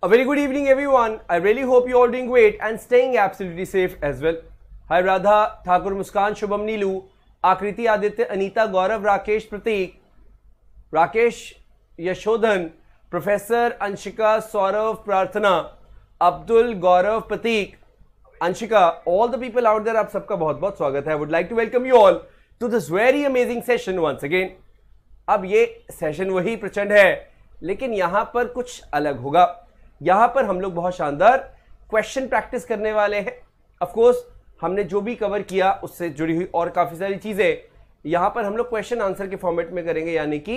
A very good evening, everyone. I really hope you all doing great and staying absolutely safe as well. Hi, Radha, Thakur, Muskan, Shubham, Nilu, Akriti, Aditya, Anita, Gaurav, Rakesh, Pratik, Rakesh, Yashodhan, Professor, Anshika, Saurav, Prarthana, Abdul, Gaurav, Pratik, Anshika, all the people out there, आप सबका बहुत बहुत स्वागत है. I would like to welcome you all to this very amazing session once again. अब ये session वही प्रचंड है लेकिन यहाँ पर कुछ अलग होगा यहां पर हम लोग बहुत शानदार क्वेश्चन प्रैक्टिस करने वाले हैं ऑफकोर्स हमने जो भी कवर किया उससे जुड़ी हुई और काफी सारी चीजें यहां पर हम लोग क्वेश्चन आंसर के फॉर्मेट में करेंगे यानी कि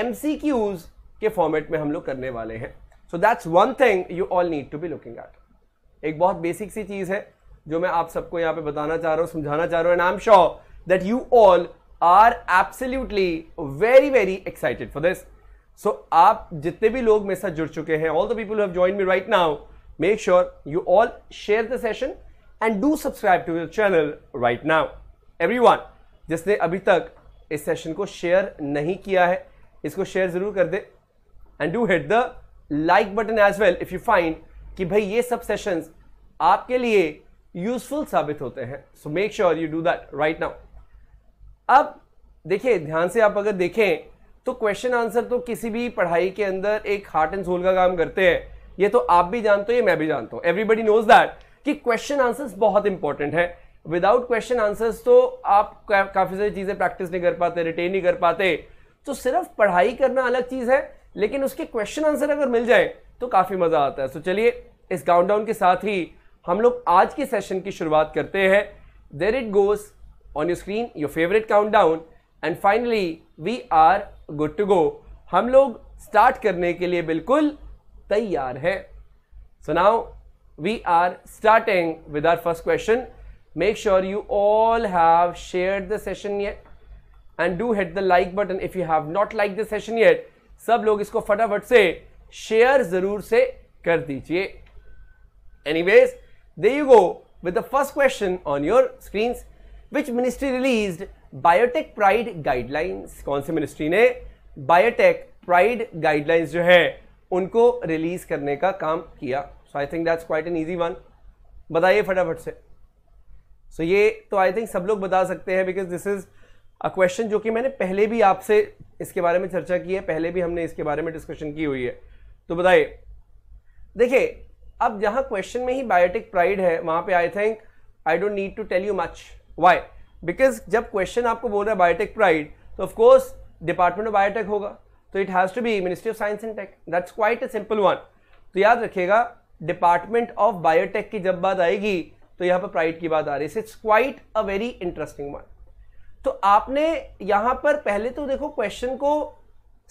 एम के फॉर्मेट में हम लोग करने वाले हैं so that's one thing you all need to be looking at एक बहुत बेसिक सी चीज है जो मैं आप सबको यहाँ पे बताना चाह रहा हूँ समझाना चाह रहा हूँ and I am sure that you all are absolutely very very excited for this so so, आप जितने भी लोग मेरे साथ जुड़ चुके हैं all the people have join me right now make sure you all share the session and do subscribe to your channel right now every जिसने अभी तक इस सेशन को शेयर नहीं किया है इसको शेयर जरूर कर दे and do hit the like button as well if you find कि भाई ये सब सेशंस आपके लिए यूजफुल साबित होते हैं so make sure you do that right now अब देखिए ध्यान से आप अगर देखें तो क्वेश्चन आंसर तो किसी भी पढ़ाई के अंदर एक हार्ट एंड सोल का काम करते हैं ये तो आप भी जानते हो ये मैं भी जानता हूँ एवरीबडी नोज दैट कि क्वेश्चन आंसर्स बहुत इंपॉर्टेंट है विदाउट क्वेश्चन आंसर्स तो आप काफ़ी सारी चीज़ें प्रैक्टिस नहीं कर पाते रिटेन नहीं कर पाते तो सिर्फ पढ़ाई करना अलग चीज़ है लेकिन उसके क्वेश्चन आंसर अगर मिल जाए तो काफ़ी मज़ा आता है तो चलिए इस काउंट डाउन के साथ ही हम लोग आज के सेशन की शुरुआत करते हैं there it goes on your screen your favourite countdown and finally we are good to go हम लोग स्टार्ट करने के लिए बिल्कुल तैयार है सुनाओ we are starting with our first question make sure you all have share the session yet and do hit the like button if you have not like the session yet सब लोग इसको फटाफट से शेयर जरूर से कर दीजिए anyways they you go with the first question on your screen which ministry release biotech pride guidelines कौन सी मिनिस्ट्री ने बायोटेक प्राइड गाइडलाइंस जो है उनको रिलीज करने का काम किया so I think that's quite an easy one बताइए फटाफट से सो so, ये तो आई थिंक सब लोग बता सकते हैं because this is a question जो कि मैंने पहले भी आपसे इसके बारे में चर्चा की है पहले भी हमने इसके बारे में डिस्कशन की हुई है तो बताइए देखिए अब जहाँ क्वेश्चन में ही बायोटिक प्राइड है वहां पे I think I don't need to tell you much why because जब क्वेश्चन आपको बोल रहा है बायोटिक प्राइड तो ऑफकोर्स डिपार्टमेंट ऑफ बायोटेक होगा तो it has to be ministry of science and tech that's quite a simple one तो याद रखिएगा डिपार्टमेंट ऑफ बायोटेक की जब बात आएगी तो यहाँ पर प्राइड की बात आ रही है it's quite a very interesting one तो आपने यहाँ पर पहले तो देखो क्वेश्चन को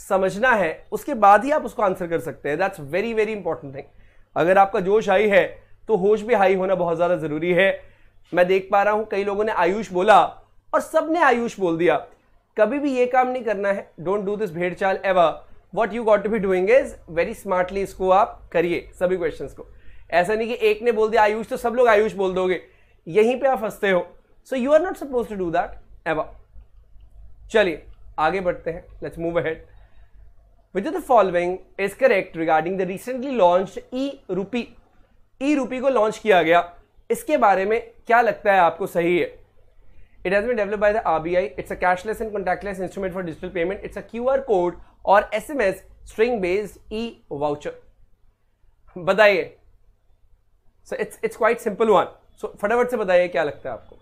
समझना है उसके बाद ही आप उसको आंसर कर सकते हैं that's very very important thing अगर आपका जोश हाई है तो होश भी हाई होना बहुत ज़्यादा ज़रूरी है मैं देख पा रहा हूँ कई लोगों ने आयुष बोला और सब ने आयुष बोल दिया कभी भी ये काम नहीं करना है डोंट डू दिस भेड़ चाल ever what you got to be doing is very smartly इसको आप करिए सभी क्वेश्चन को ऐसा नहीं कि एक ने बोल दिया आयुष तो सब लोग आयुष बोल दोगे यहीं पे आप फंसते हो so you are not suppose to do that ever चलिए आगे बढ़ते हैं let's move ahead which the following is correct regarding the recently launch e rupee e रूपी को लॉन्च किया गया इसके बारे में क्या लगता है आपको सही है it has been developed by the RBI it's a cashless and contactless instrument for digital payment it's a QR code और SMS string based e voucher बताइए so it's it's quite simple one सो फटाफट से बताइए क्या लगता है आपको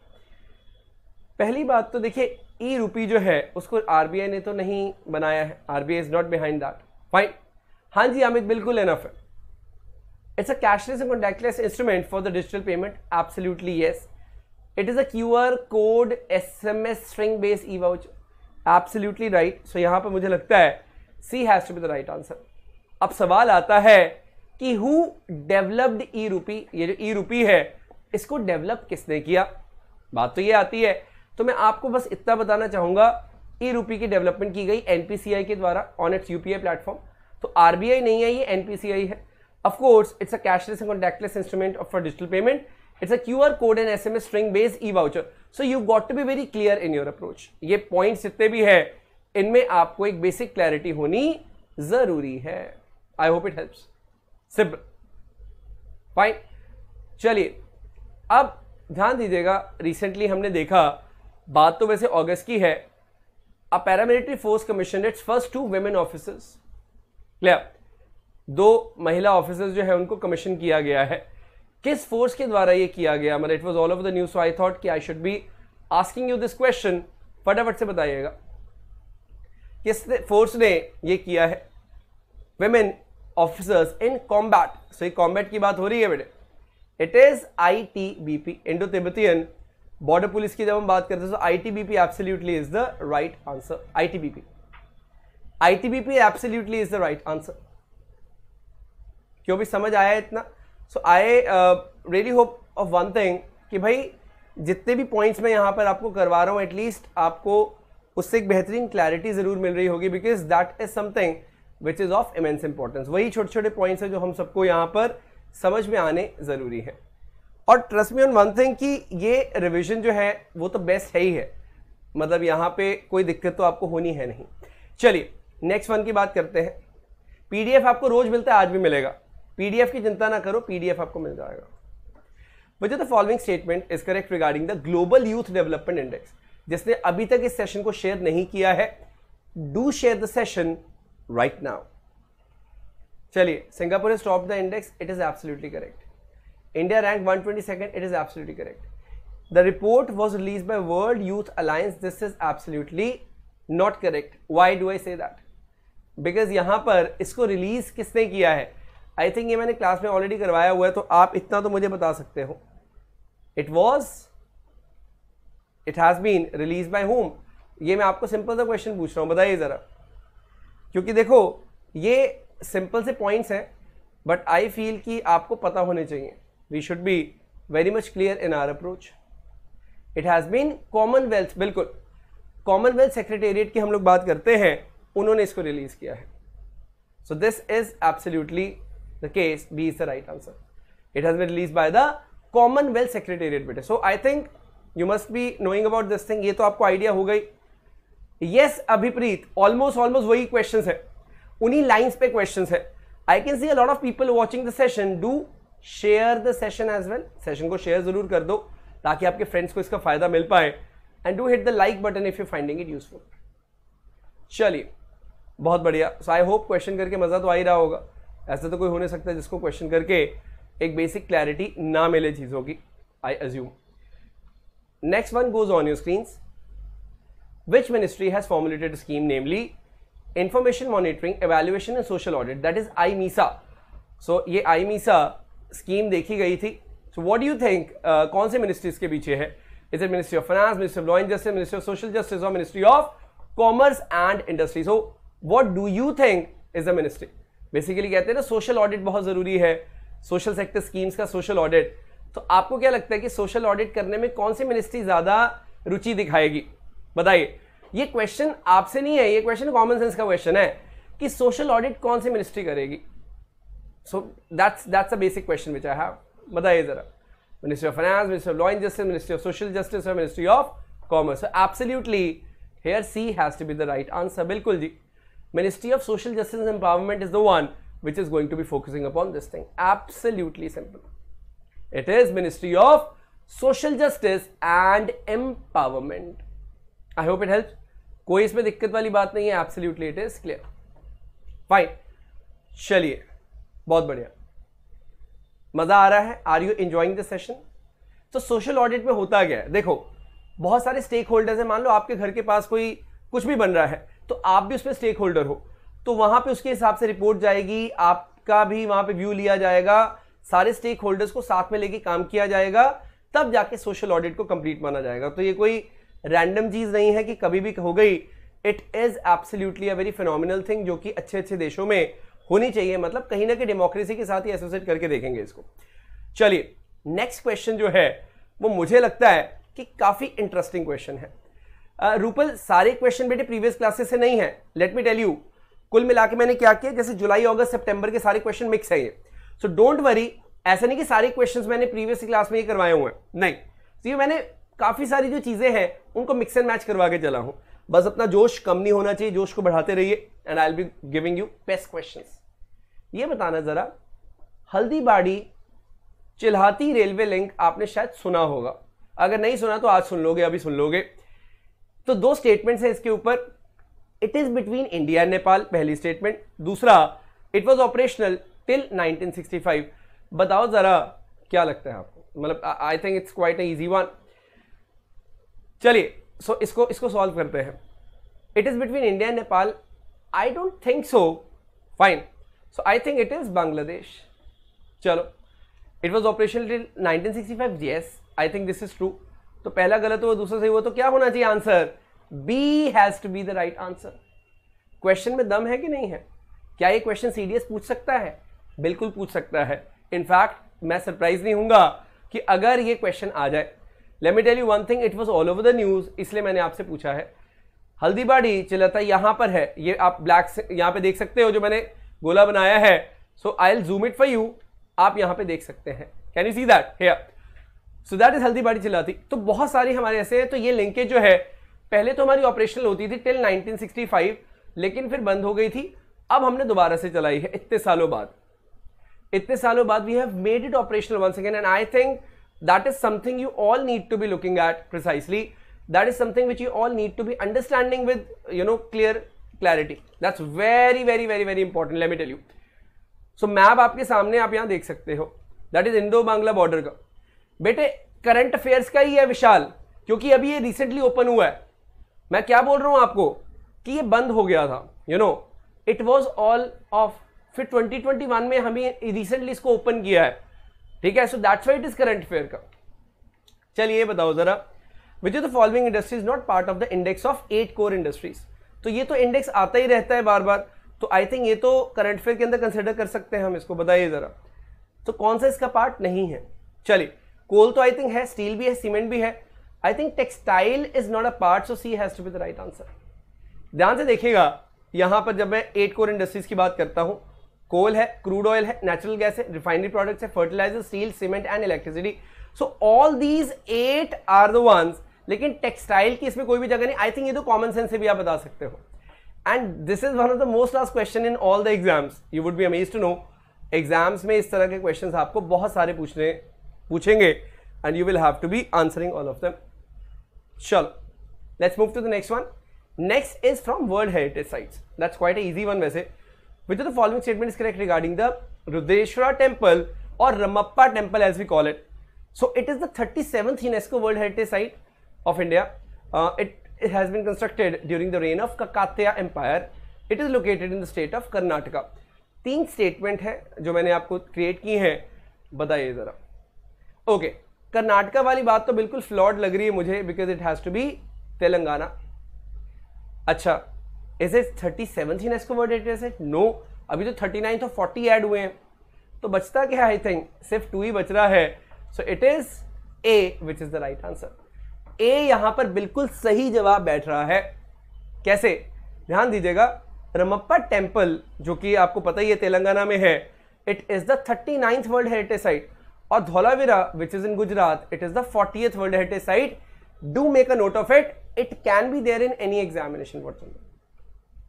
पहली बात तो देखिए ई रूपी जो है उसको आरबीआई ने तो नहीं बनाया है RBI is not behind that fine हाँ जी अमित बिल्कुल एनफ है it's a cashless and contactless instrument for the digital payment absolutely yes Q R code S M S string base e vouch absolutely right so यहाँ पर मुझे लगता है C has to be the right answer अब सवाल आता है कि हु डेवलप्ड ई रूपी ये जो ई रूपी है इसको डेवलप किसने किया बात तो ये आती है तो मैं आपको बस इतना बताना चाहूँगा ई रूपी की डेवलपमेंट की गई एनपीसीआई के द्वारा ऑन इट्स यूपीआई प्लेटफॉर्म तो आरबीआई नहीं है ये एनपीसीआई है of course it's a cashless and contactless instrument for digital payment R code and S M S string base e voucher so you got to be very clear in your approach ये point जितने भी है इनमें आपको एक basic clarity होनी जरूरी है आई होप इट हेल्प सिब फाइन चलिए अब ध्यान दीजिएगा रिसेंटली हमने देखा बात तो वैसे ऑगस्ट की है a paramilitary force commission it's first two women officers clear दो महिला ऑफिसर्स जो है उनको कमीशन किया गया है किस फोर्स के द्वारा ये किया गया मतलब it was all over the news so I thought कि I should be asking you this question फटाफट से बताइएगा किस फोर्स ने ये किया है वेमेन ऑफिसर्स इन कॉम्बैट सो ये कॉम्बैट की बात हो रही है बेटे it is I T B P Indo Tibetan border police की जब हम बात करते हैं तो I T B P absolutely is the right answer I T B P I T B P absolutely is the right answer क्यों भी समझ आया इतना so I really hope of one thing कि भाई जितने भी पॉइंट्स मैं यहाँ पर आपको करवा रहा हूँ एटलीस्ट आपको उससे एक बेहतरीन क्लैरिटी ज़रूर मिल रही होगी because that is something which is of immense importance वही छोटे छोटे पॉइंट्स हैं जो हम सबको यहाँ पर समझ में आने ज़रूरी हैं और trust me on one thing कि ये रिविजन जो है वो तो बेस्ट है ही है मतलब यहाँ पे कोई दिक्कत तो आपको होनी है नहीं चलिए नेक्स्ट वन की बात करते हैं पीडीएफ आपको रोज़ मिलता है आज भी मिलेगा पीडीएफ की चिंता ना करो पीडीएफ आपको मिल जाएगा बच्चे the following statement is correct regarding the global youth development index जिसने अभी तक इस सेशन को शेयर नहीं किया है do share the session right now चलिए Singapore is top the index it is absolutely correct India rank one twenty second it is absolutely correct the report was release by world youth alliance this is absolutely not correct why do I say that because यहां पर इसको release किसने किया है I think ये मैंने class में already करवाया हुआ है तो आप इतना तो मुझे बता सकते हो it was it has been release by whom ये मैं आपको सिंपल सा क्वेश्चन पूछ रहा हूँ बताइए ज़रा क्योंकि देखो ये सिंपल से पॉइंट्स हैं बट आई फील कि आपको पता होने चाहिए we should be very much clear in our approach it has been Commonwealth बिल्कुल कॉमनवेल्थ सेक्रेटेरिएट की हम लोग बात करते हैं उन्होंने इसको रिलीज़ किया है so this is absolutely The case B is the right answer. It has been released by the Commonwealth Secretariat बेटे. So I think you must be knowing about this thing. ye to aapko idea ho gayi Yes abhipreet almost almost wahi questions hai unhi lines pe questions hai I can see a lot of people watching the session. Do share the session as well. Session ko share zarur kar do taki aapke friends ko iska fayda mil paaye And do hit the like button if you finding it useful. chaliye bahut badhiya so i hope question karke maza to aa hi raha hoga ऐसा तो कोई हो नहीं सकता जिसको question करके एक basic clarity ना मिले चीज़ों की I assume next one goes on your screen which ministry has formulated scheme namely information monitoring evaluation and social audit that is IMEISA सो ये आई मीसा स्कीम देखी गई थी सो वॉट यू थिंक कौन से मिनिस्ट्रीज के पीछे है is it ministry of finance ministry of law and justice ministry of social justice और ministry of commerce and industry so what do you think is the ministry basically कहते हैं ना social audit बहुत ज़रूरी है सोशल सेक्टर स्कीम्स का social audit तो आपको क्या लगता है कि सोशल ऑडिट करने में कौन सी मिनिस्ट्री ज़्यादा रुचि दिखाएगी बताइए ये क्वेश्चन आपसे नहीं है ये क्वेश्चन कॉमन सेंस का क्वेश्चन है कि सोशल ऑडिट कौन सी मिनिस्ट्री करेगी so that's that's a basic question which I have बताइए ज़रा ministry of finance ministry of law and justice ministry of social justice और ministry of commerce absolutely here C has to be the right answer बिल्कुल जी Ministry of Social Justice and Empowerment is the one which is going to be focusing upon this thing. Absolutely simple. It is Ministry of Social Justice and Empowerment. I hope it helps. कोई इसमें दिक्कत वाली बात नहीं है absolutely it is clear fine चलिए बहुत बढ़िया मजा आ रहा है are you enjoying this session तो सोशल ऑडिट में होता गया है देखो बहुत सारे स्टेक होल्डर्स हैं मान लो आपके घर के पास कोई कुछ भी बन रहा है तो आप भी उसमें स्टेक होल्डर हो तो वहां पे उसके हिसाब से रिपोर्ट जाएगी आपका भी वहां पे व्यू लिया जाएगा सारे स्टेक होल्डर्स को साथ में लेके काम किया जाएगा तब जाके सोशल ऑडिट को कंप्लीट माना जाएगा तो ये कोई रैंडम चीज नहीं है कि कभी भी हो गई it is absolutely a very phenomenal thing जो कि अच्छे अच्छे देशों में होनी चाहिए मतलब कहीं ना कहीं डेमोक्रेसी के साथ ही एसोसिएट करके देखेंगे इसको चलिए नेक्स्ट क्वेश्चन जो है वो मुझे लगता है कि काफी इंटरेस्टिंग क्वेश्चन है रूपल सारे क्वेश्चन बेटे प्रीवियस क्लासेस से नहीं है लेट मी टेल यू कुल मिला के मैंने क्या किया जैसे जुलाई अगस्त सितंबर के सारे क्वेश्चन मिक्स है ये सो डोंट वरी ऐसा नहीं कि सारे क्वेश्चंस मैंने प्रीवियस क्लास में ये करवाए हुए हैं नहीं तो ये मैंने काफ़ी सारी जो चीज़ें हैं उनको मिक्स एंड मैच करवा के चला हूँ बस अपना जोश कम नहीं होना चाहिए जोश को बढ़ाते रहिए and I be giving you best question ये बताना ज़रा हल्दीबाड़ी चिल्हाती रेलवे लिंक आपने शायद सुना होगा अगर नहीं सुना तो आज सुन लोगे अभी सुन लोगे तो दो स्टेटमेंट्स हैं इसके ऊपर it is between India and Nepal पहली स्टेटमेंट दूसरा इट वॉज ऑपरेशनल टिल 1965 बताओ जरा क्या लगता है आपको मतलब I think it's quite easy one चलिए सो इसको इसको सॉल्व करते हैं it is between India and Nepal I don't think so fine so I think it is Bangladesh चलो it was operation till 1965 yes I think this is true तो पहला गलत हुआ दूसरा सही हुआ तो क्या होना चाहिए answer B has to be the right answer question में दम है कि नहीं है क्या ये क्वेश्चन सीडीएस पूछ सकता है बिल्कुल पूछ सकता है इनफैक्ट मैं सरप्राइज नहीं हूंगा कि अगर ये क्वेश्चन आ जाए let me tell you one thing it was all over the news इसलिए मैंने आपसे पूछा है हल्दीबाड़ी चिलता यहां पर है ये आप ब्लैक यहां पे देख सकते हो जो मैंने गोला बनाया है so I'll zoom it for you आप यहां पे देख सकते हैं can you see that here so that is healthy body चिल्लाती तो बहुत सारी हमारे ऐसे हैं तो ये लिंकेज जो है पहले तो हमारी ऑपरेशनल होती थी टिल 1965 लेकिन फिर बंद हो गई थी अब हमने दोबारा से चलाई है इतने सालों बाद इतने सालों बाद we have made it operational once again and I think that is something you all need to be looking at precisely that is something which you all need to be understanding with you know clear clarity that's very very very very important let me tell you so map आपके सामने आप यहां देख सकते हो that is Indo Bangla border का बेटे current affairs का ही है विशाल क्योंकि अभी ये रिसेंटली ओपन हुआ है मैं क्या बोल रहा हूँ आपको कि ये बंद हो गया था you know it was all off फिर 2021 में हमें रिसेंटली इसको ओपन किया है ठीक है so that's why it is current affair का चलिए बताओ जरा which is the following industries not part of the index of eight core industries तो ये तो इंडेक्स आता ही रहता है बार बार तो आई थिंक ये तो करंट अफेयर के अंदर कंसिडर कर सकते हैं हम इसको बताइए जरा तो कौन सा इसका पार्ट नहीं है चलिए कोल तो आई थिंक है स्टील भी है सीमेंट भी है I think textile is not a part so C has to be the right answer ध्यान से देखिएगा यहां पर जब मैं एट कोर इंडस्ट्रीज की बात करता हूं कोल है क्रूड ऑयल है नेचुरल गैस है रिफाइनरी प्रोडक्ट्स है fertilizer steel cement and electricity so all these eight are the ones लेकिन टेक्सटाइल की इसमें कोई भी जगह नहीं आई थिंक ये तो कॉमन सेंस से भी आप बता सकते हो and this is one of the most last question in all the exams you would be amaze to know exams में इस तरह के क्वेश्चंस आपको बहुत सारे पूछने पूछेंगे and you will have to be answering all of them चलो let's move to the next one next is from world heritage sites that's quite a easy one वैसे with the following statement is correct regarding the Rudreshwara temple और Ramappa temple as we call it so it is the thirty seventh UNESCO world heritage site of India it it has been constructed during the rain of kakatya empire it is located in the state of Karnataka तीन statement है जो मैंने आपको create की हैं बताइए ज़रा okay Karnataka वाली बात तो बिल्कुल फ्लॉड लग रही है मुझे because it has to be Telangana अच्छा is it thirty seven next word eight site no अभी तो थर्टी नाइन और फोर्टी एड हुए हैं तो बचता क्या आई थिंक सिर्फ टू ही बच रहा है so it is A which is the right answer A यहां पर बिल्कुल सही जवाब बैठ रहा है कैसे ध्यान दीजिएगा रमप्पा टेम्पल जो कि आपको पता ही है तेलंगाना में है it is the thirty ninth world heritage site और Dholavira which is in Gujarat it is the fortieth world heritage site do make a note of it it can be there in any examination what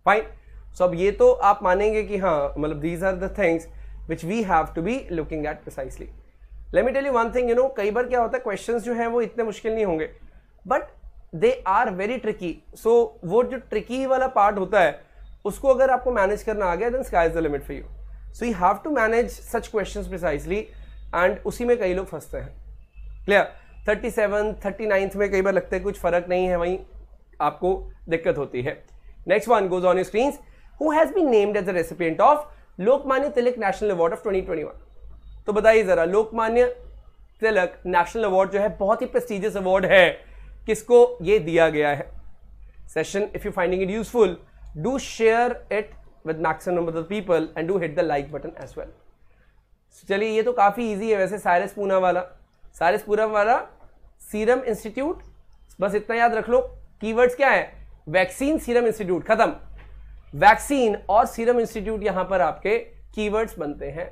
fine so अब ये तो आप मानेंगे कि हाँ मतलब these are the things which we have to be looking at precisely let me tell you one thing you know कई बार क्या होता है क्वेश्चन जो है वो इतने मुश्किल नहीं होंगे but they are very tricky so वो जो ट्रिकी वाला पार्ट होता है उसको अगर आपको मैनेज करना आ गया then sky is the limit for you so you have to manage such question precisely and उसी में कई लोग फंसते हैं clear thirty seven thirty ninth में कई बार लगता है कुछ फ़र्क नहीं है वहीं आपको दिक्कत होती है next one goes on your screen who has been named as a recipient of Lokmanya Tilak national award of twenty twenty one तो बताइए ज़रा लोकमान्य तिलक नेशनल अवार्ड जो है बहुत ही प्रेस्टिजियस अवार्ड है किसको ये दिया गया है session if you finding it useful do share it with maximum of the people and do hit the like button as well चलिए ये तो काफ़ी इजी है वैसे सायरस पूना वाला सायरस पूना वाला सीरम इंस्टीट्यूट बस इतना याद रख लो कीवर्ड्स क्या है वैक्सीन सीरम इंस्टीट्यूट खत्म वैक्सीन और सीरम इंस्टीट्यूट यहां पर आपके कीवर्ड्स बनते हैं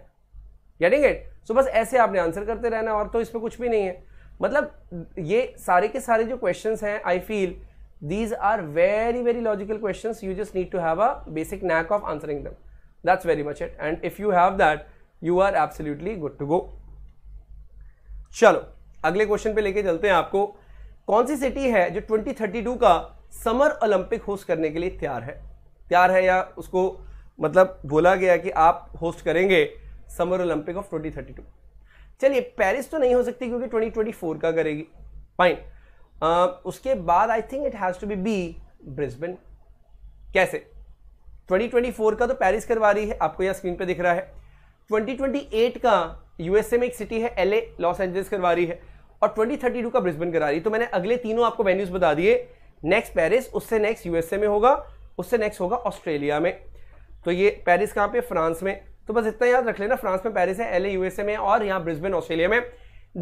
गेटिंग इट सो बस ऐसे आपने आंसर करते रहना और तो इसमें कुछ भी नहीं है मतलब ये सारे के सारे जो क्वेश्चन हैं I feel these are very very logical question you just need to have a basic knack of answering them that's very much it and if you have that you are absolutely good to go चलो अगले question पे लेके चलते हैं आपको कौन सी city है जो 2032 का समर ओलंपिक होस्ट करने के लिए तैयार है तैयार है या उसको मतलब बोला गया कि आप होस्ट करेंगे समर ओलंपिक ऑफ 2032 चलिए पेरिस तो नहीं हो सकती क्योंकि 2024 का करेगी फाइन उसके बाद I think it has to be B Brisbane कैसे 2024 का तो पेरिस करवा रही है आपको यह स्क्रीन पर दिख रहा है 2028 का यूएसए में एक सिटी है एलए लॉस एंजलिस करवा रही है और 2032 का ब्रिस्बेन करा रही है तो मैंने अगले तीनों आपको वेन्यूज बता दिए नेक्स्ट पेरिस उससे नेक्स्ट यूएसए में होगा उससे नेक्स्ट होगा ऑस्ट्रेलिया में तो ये पेरिस कहाँ पे फ्रांस में तो बस इतना याद रख लेना फ्रांस में पेरिस है एलए यूएसए में और यहाँ ब्रिस्बेन ऑस्ट्रेलिया में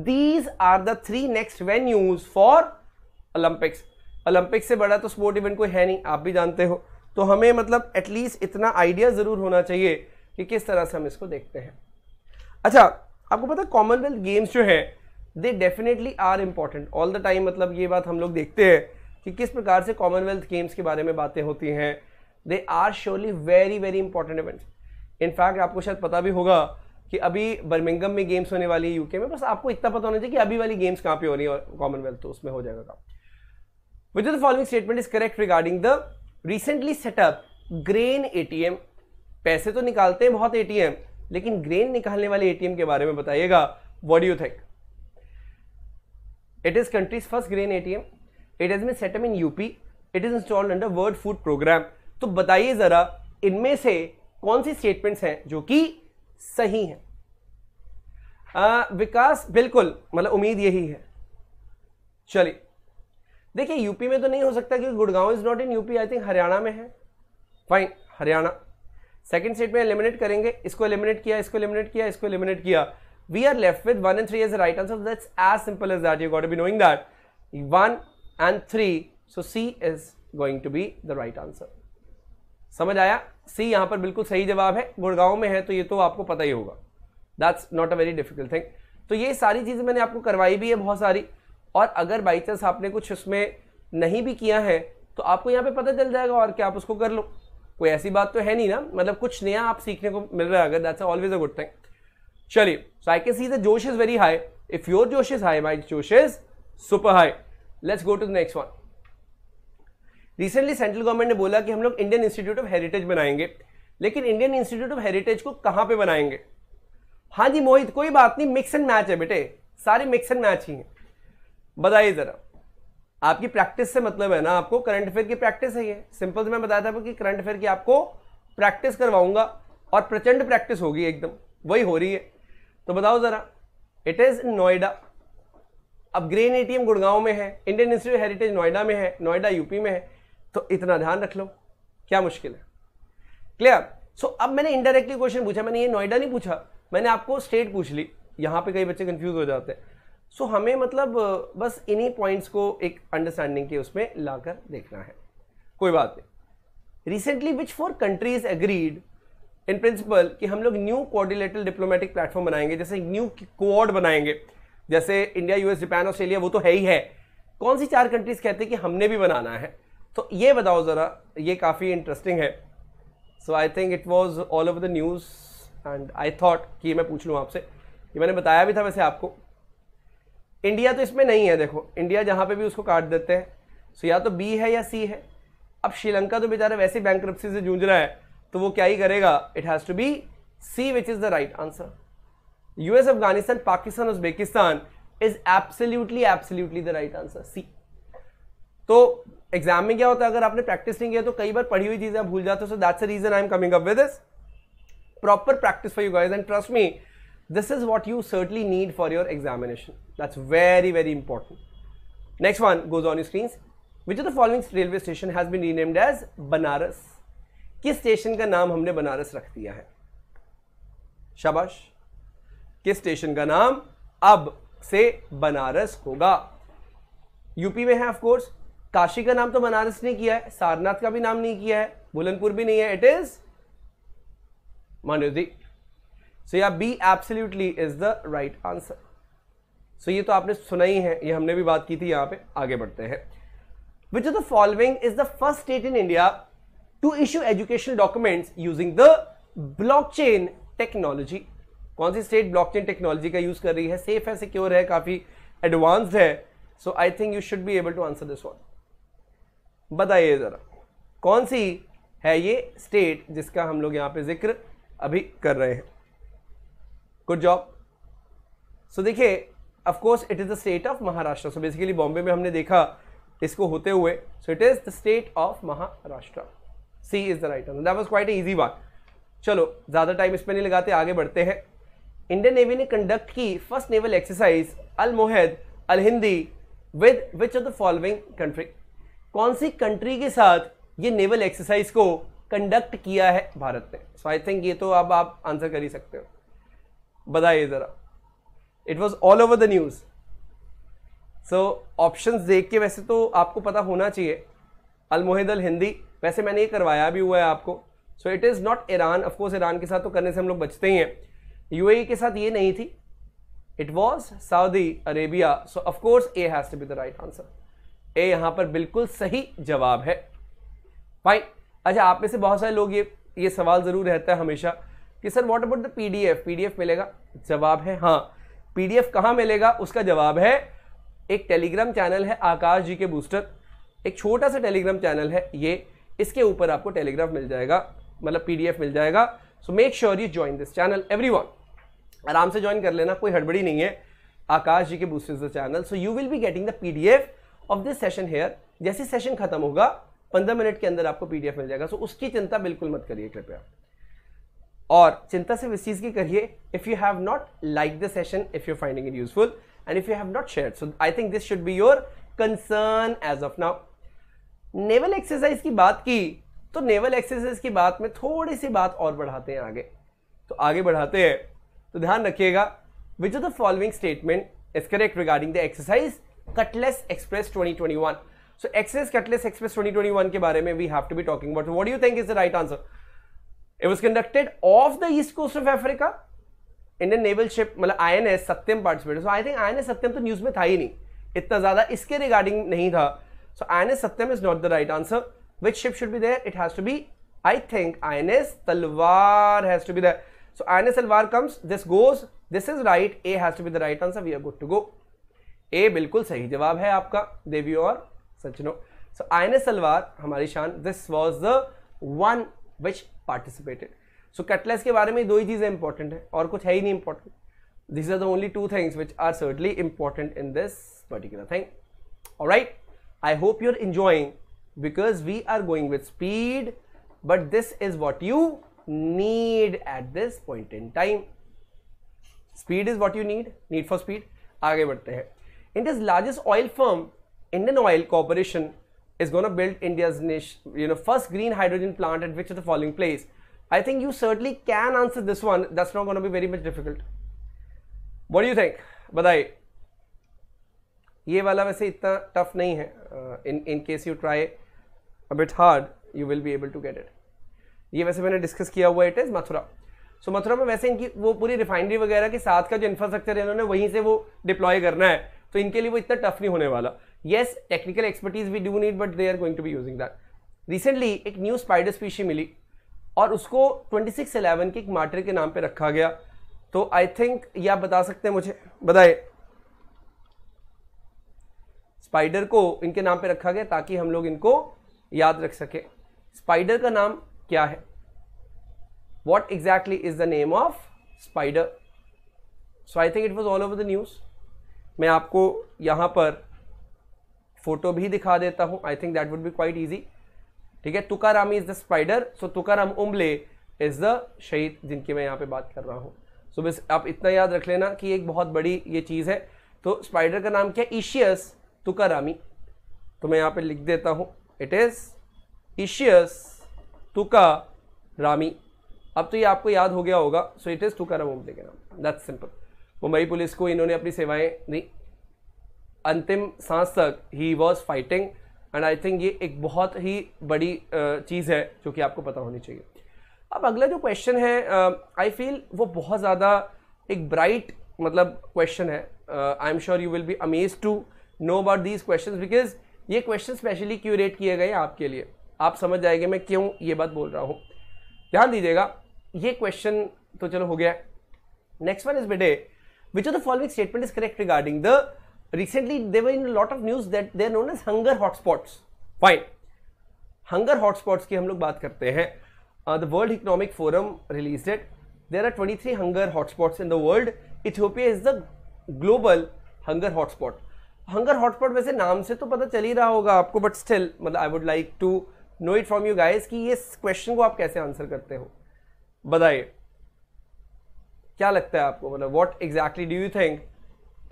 these are the three next venues for Olympics Olympics से बड़ा तो स्पोर्ट इवेंट कोई है नहीं आप भी जानते हो तो हमें मतलब एटलीस्ट इतना आइडिया ज़रूर होना चाहिए कि किस तरह से हम इसको देखते हैं अच्छा आपको पता कॉमनवेल्थ गेम्स जो है they definitely are important all the time मतलब ये बात हम लोग देखते हैं कि किस प्रकार से कॉमनवेल्थ गेम्स के बारे में बातें होती हैं they are surely very very important events in fact आपको शायद पता भी होगा कि अभी बर्मिंगम में गेम्स होने वाली है यूके में बस आपको इतना पता होना चाहिए कि अभी वाली गेम्स कहाँ पे हो रही है और कॉमनवेल्थ तो उसमें हो जाएगा काम which the following statement is correct regarding the recently set up grain ATM पैसे तो निकालते हैं बहुत एटीएम लेकिन ग्रेन निकालने वाले एटीएम के बारे में बताइएगा what you think it is countries first grain ATM it is been set in UP it is installed under world food programme तो बताइए जरा इनमें से कौन सी स्टेटमेंट्स हैं जो कि सही हैं आ, विकास बिल्कुल मतलब उम्मीद यही है चलिए देखिए यूपी में तो नहीं हो सकता क्योंकि Gurgaon is not in UP I think Haryana में है फाइन हरियाणा सेकेंड सेट में एलिमिनेट करेंगे इसको एलिमिनेट किया इसको एलिमिनेट किया इसको एलिमिनेट किया we are left with one and three as right answer that's as simple as that you got be knowing that one and three so C is going to be the right answer समझ आया सी यहां पर बिल्कुल सही जवाब है गुड़गांव में है तो ये तो आपको पता ही होगा that's not a very difficult thing तो ये सारी चीज़ें मैंने आपको करवाई भी है बहुत सारी और अगर बाई चांस आपने कुछ उसमें नहीं भी किया है तो आपको यहाँ पे पता चल जाएगा और क्या आप उसको कर लो कोई ऐसी बात तो है नहीं ना मतलब कुछ नया आप सीखने को मिल रहा है अगर that's always a good thing चलिए so I can see the जोश is very high if your जोश इज हाई माई जोश is super high let's go to the next one recently central government ने बोला कि हम लोग इंडियन इंस्टीट्यूट ऑफ हेरिटेज बनाएंगे लेकिन इंडियन इंस्टीट्यूट ऑफ हेरिटेज को कहाँ पे बनाएंगे हाँ जी मोहित कोई बात नहीं मिक्स एंड मैच है बेटे सारे मिक्स एंड मैच ही हैं बताइए ज़रा आपकी प्रैक्टिस से मतलब है ना आपको करंट अफेयर की प्रैक्टिस है ये सिंपल से मैं बताया था कि करंट अफेयर की आपको प्रैक्टिस करवाऊंगा और प्रचंड प्रैक्टिस होगी एकदम वही हो रही है तो बताओ ज़रा इट इज़ इन नोएडा अब ग्रेन एटीएम गुड़गांव में है इंडियन इंस्टीट्यूट हेरिटेज नोएडा में है नोएडा यूपी में है तो इतना ध्यान रख लो क्या मुश्किल है क्लियर सो so, अब मैंने इनडायरेक्टली क्वेश्चन पूछा मैंने ये नोएडा नहीं पूछा मैंने आपको स्टेट पूछ ली यहाँ पे कई बच्चे कंफ्यूज हो जाते हैं सो so, हमें मतलब बस इन्हीं पॉइंट्स को एक अंडरस्टैंडिंग के उसमें लाकर देखना है कोई बात नहीं recently which four countries agreed in principle कि हम लोग न्यू कोऑर्डिनेटल डिप्लोमेटिक प्लेटफॉर्म बनाएंगे जैसे न्यू कोऑर्ड बनाएंगे जैसे इंडिया यूएस जापान ऑस्ट्रेलिया वो तो है ही है कौन सी चार कंट्रीज कहते हैं कि हमने भी बनाना है तो ये बताओ ज़रा ये काफ़ी इंटरेस्टिंग है so I think it was all over the news and I thought कि मैं पूछ लूँ आपसे ये मैंने बताया भी था वैसे आपको इंडिया तो इसमें नहीं है देखो इंडिया जहाँ पे भी उसको काट देते हैं सो या तो बी है या सी है अब श्रीलंका तो बेचारा वैसे बैंक से जूझ रहा है तो वो क्या ही करेगा it has to be C which is the right answer US Afghanistan Pakistan Uzbekistan is absolutely absolutely the right answer C तो एग्जाम में क्या होता है अगर आपने प्रैक्टिस नहीं किया तो कई बार पढ़ी हुई चीजें भूल जाते हो so that's reason I am coming up with this proper practice for you guys and trust me this is what you certainly need for your examination that's very very important next one goes on your screens which of the following railway station has been renamed as banaras kis station ka naam humne banaras rakh diya hai shabash kis station ka naam ab se banaras hoga up mein hai of course Kashi का नाम तो बनारस नहीं किया है सारनाथ का भी नाम नहीं किया है बुलनपुर भी नहीं है इट इज मांडोदी so yeah B absolutely is the right answer so ये तो आपने सुना ही है ये हमने भी बात की थी यहां पे आगे बढ़ते हैं which of the following is the first state in India to issue educational documents using the blockchain technology कौन सी स्टेट ब्लॉकचेन टेक्नोलॉजी का यूज कर रही है सेफ है सिक्योर है काफी एडवांस्ड है so I think you should be able to answer this one बताइए जरा कौन सी है ये स्टेट जिसका हम लोग यहाँ पे जिक्र अभी कर रहे हैं गुड जॉब सो देखिए of course it is the state of Maharashtra so basically Bombay में हमने देखा इसको होते हुए so it is the state of Maharashtra C is the right answer that was quite easy बात चलो ज़्यादा टाइम इसमें नहीं लगाते आगे बढ़ते हैं इंडियन नेवी ने कंडक्ट की first naval exercise Al Mohed Al Hindi with which of the following country कौन सी कंट्री के साथ ये नेवल एक्सरसाइज को कंडक्ट किया है भारत ने सो आई थिंक ये तो अब आप आंसर कर ही सकते हो बताइए ज़रा it was all over the news so option देख के वैसे तो आपको पता होना चाहिए अलमोहिद अल हिंदी वैसे मैंने ये करवाया भी हुआ है आपको so it is not Iran of course Iran के साथ तो करने से हम लोग बचते ही हैं यूएई e के साथ ये नहीं थी it was Saudi Arabia so of course A has to be the right answer A यहाँ पर बिल्कुल सही जवाब है फाइन अच्छा आप में से बहुत सारे लोग ये ये सवाल ज़रूर रहता है हमेशा कि sir what about the PDF PDF मिलेगा जवाब है हाँ पीडीएफ कहाँ मिलेगा उसका जवाब है एक टेलीग्राम चैनल है आकाश जी के बूस्टर एक छोटा सा टेलीग्राम चैनल है ये इसके ऊपर आपको टेलीग्राम मिल जाएगा मतलब पीडीएफ मिल जाएगा so make sure you join this channel everyone आराम से ज्वाइन कर लेना कोई हड़बड़ी नहीं है आकाश जी के booster the channel so you will be getting the PDF of this session here जैसे सेशन खत्म होगा पंद्रह मिनट के अंदर आपको पीडीएफ मिल जाएगा सो so, उसकी चिंता बिल्कुल मत करिए कृपया और चिंता सिर्फ इस चीज़ की करिए if you have not like the session if you finding it useful and if you have not share so I think this should be your concern as of now naval exercise की बात की तो naval exercise की बात में थोड़ी सी बात और बढ़ाते हैं आगे तो आगे बढ़ाते हैं तो ध्यान रखिएगा which the following statement is correct regarding the exercise Cutlass Express 2021 so exercise Cutlass Express 2021 के बारे में we have to be talking about what do you think is the right answer It was conducted off the east coast of Africa. Indian naval ship मतलब I N S Satyam participate so I think I N S Satyam तो news में था ही नहीं इतना ज्यादा इसके regarding नहीं था so I N S Satyam is not the right answer which ship should be there it has to be I think I N S Talwar has to be there so I N S Talwar comes this goes this is right A has to be the right answer we are good to go A बिल्कुल सही जवाब है आपका देवी और सचिनो सो I N S Talwar हमारी शान this was the one which participated so Cutlass के बारे में दो ही चीज़ें इंपॉर्टेंट हैं और कुछ है ही नहीं important this are the only two things which are certainly important in this particular thing और right I hope you are enjoying because we are going with speed but this is what you need at this point in time speed is what you need need for speed आगे बढ़ते हैं India's largest oil firm Indian Oil Corporation is going to build India's niche, you know first green hydrogen plant at which of the following place? I think you certainly can answer this one. That's not going to be very much difficult. What do you think? बताइए ये वाला वैसे इतना tough नहीं है in in case you try a bit hard you will be able to get it ये वैसे मैंने डिस्कस किया हुआ it is Mathura so so, Mathura में वैसे इनकी वो पूरी रिफाइनरी वगैरह के साथ का जो इंफ्रास्ट्रक्चर है इन्होंने वहीं से वो डिप्लॉय करना है तो इनके लिए वो इतना टफ नहीं होने वाला yes technical expertise we do need but they are going to be using that recently एक न्यू स्पाइडर स्पीशी मिली और उसको ट्वेंटी सिक्स एलेवन के एक मार्टर के नाम पर रखा गया तो आई थिंक ये आप बता सकते हैं मुझे बताए स्पाइडर को इनके नाम पर रखा गया ताकि हम लोग इनको याद रख सके स्पाइडर का नाम क्या है what exactly is the name of spider so I think it was all over the news मैं आपको यहां पर फोटो भी दिखा देता हूँ I think that would be quite easy ठीक है Tukaram is the spider so Tukaram Omble is the शहीद जिनकी मैं यहाँ पे बात कर रहा हूँ सो बस आप इतना याद रख लेना कि एक बहुत बड़ी ये चीज़ है तो स्पाइडर का नाम क्या ईशियस तुकारामी तो मैं यहाँ पे लिख देता हूँ इट इज़ ईशियस तुका रामी अब तो ये आपको याद हो गया होगा so it is Tukaram Omble के नाम दैट्स सिंपल मुंबई पुलिस को इन्होंने अपनी सेवाएं दी अंतिम सांस तक ही was fighting and I think ये एक बहुत ही बड़ी चीज़ है जो कि आपको पता होनी चाहिए अब अगला जो क्वेश्चन है आई फील वो बहुत ज़्यादा एक ब्राइट मतलब क्वेश्चन है I am sure you will be amaze to know about these question because ये क्वेश्चन स्पेशली क्यूरेट किए गए हैं आपके लिए आप समझ जाएंगे मैं क्यों ये बात बोल रहा हूँ ध्यान दीजिएगा ये क्वेश्चन तो चलो हो गया नेक्स्ट वन इज बेटे which of the following statement is correct regarding the recently they were in a lot of news that they are known as hunger hotspots fine hunger hotspots की हम लोग बात करते हैं the world economic forum release it there are 23 hunger hotspots in the world Ethiopia is the global hunger hotspot hunger hotspot वैसे नाम से तो पता चल ही रहा होगा आपको बट स्टिल मतलब I would like to know it from you guys कि ये क्वेश्चन को आप कैसे आंसर करते हो बताइए क्या लगता है आपको मतलब what exactly do you think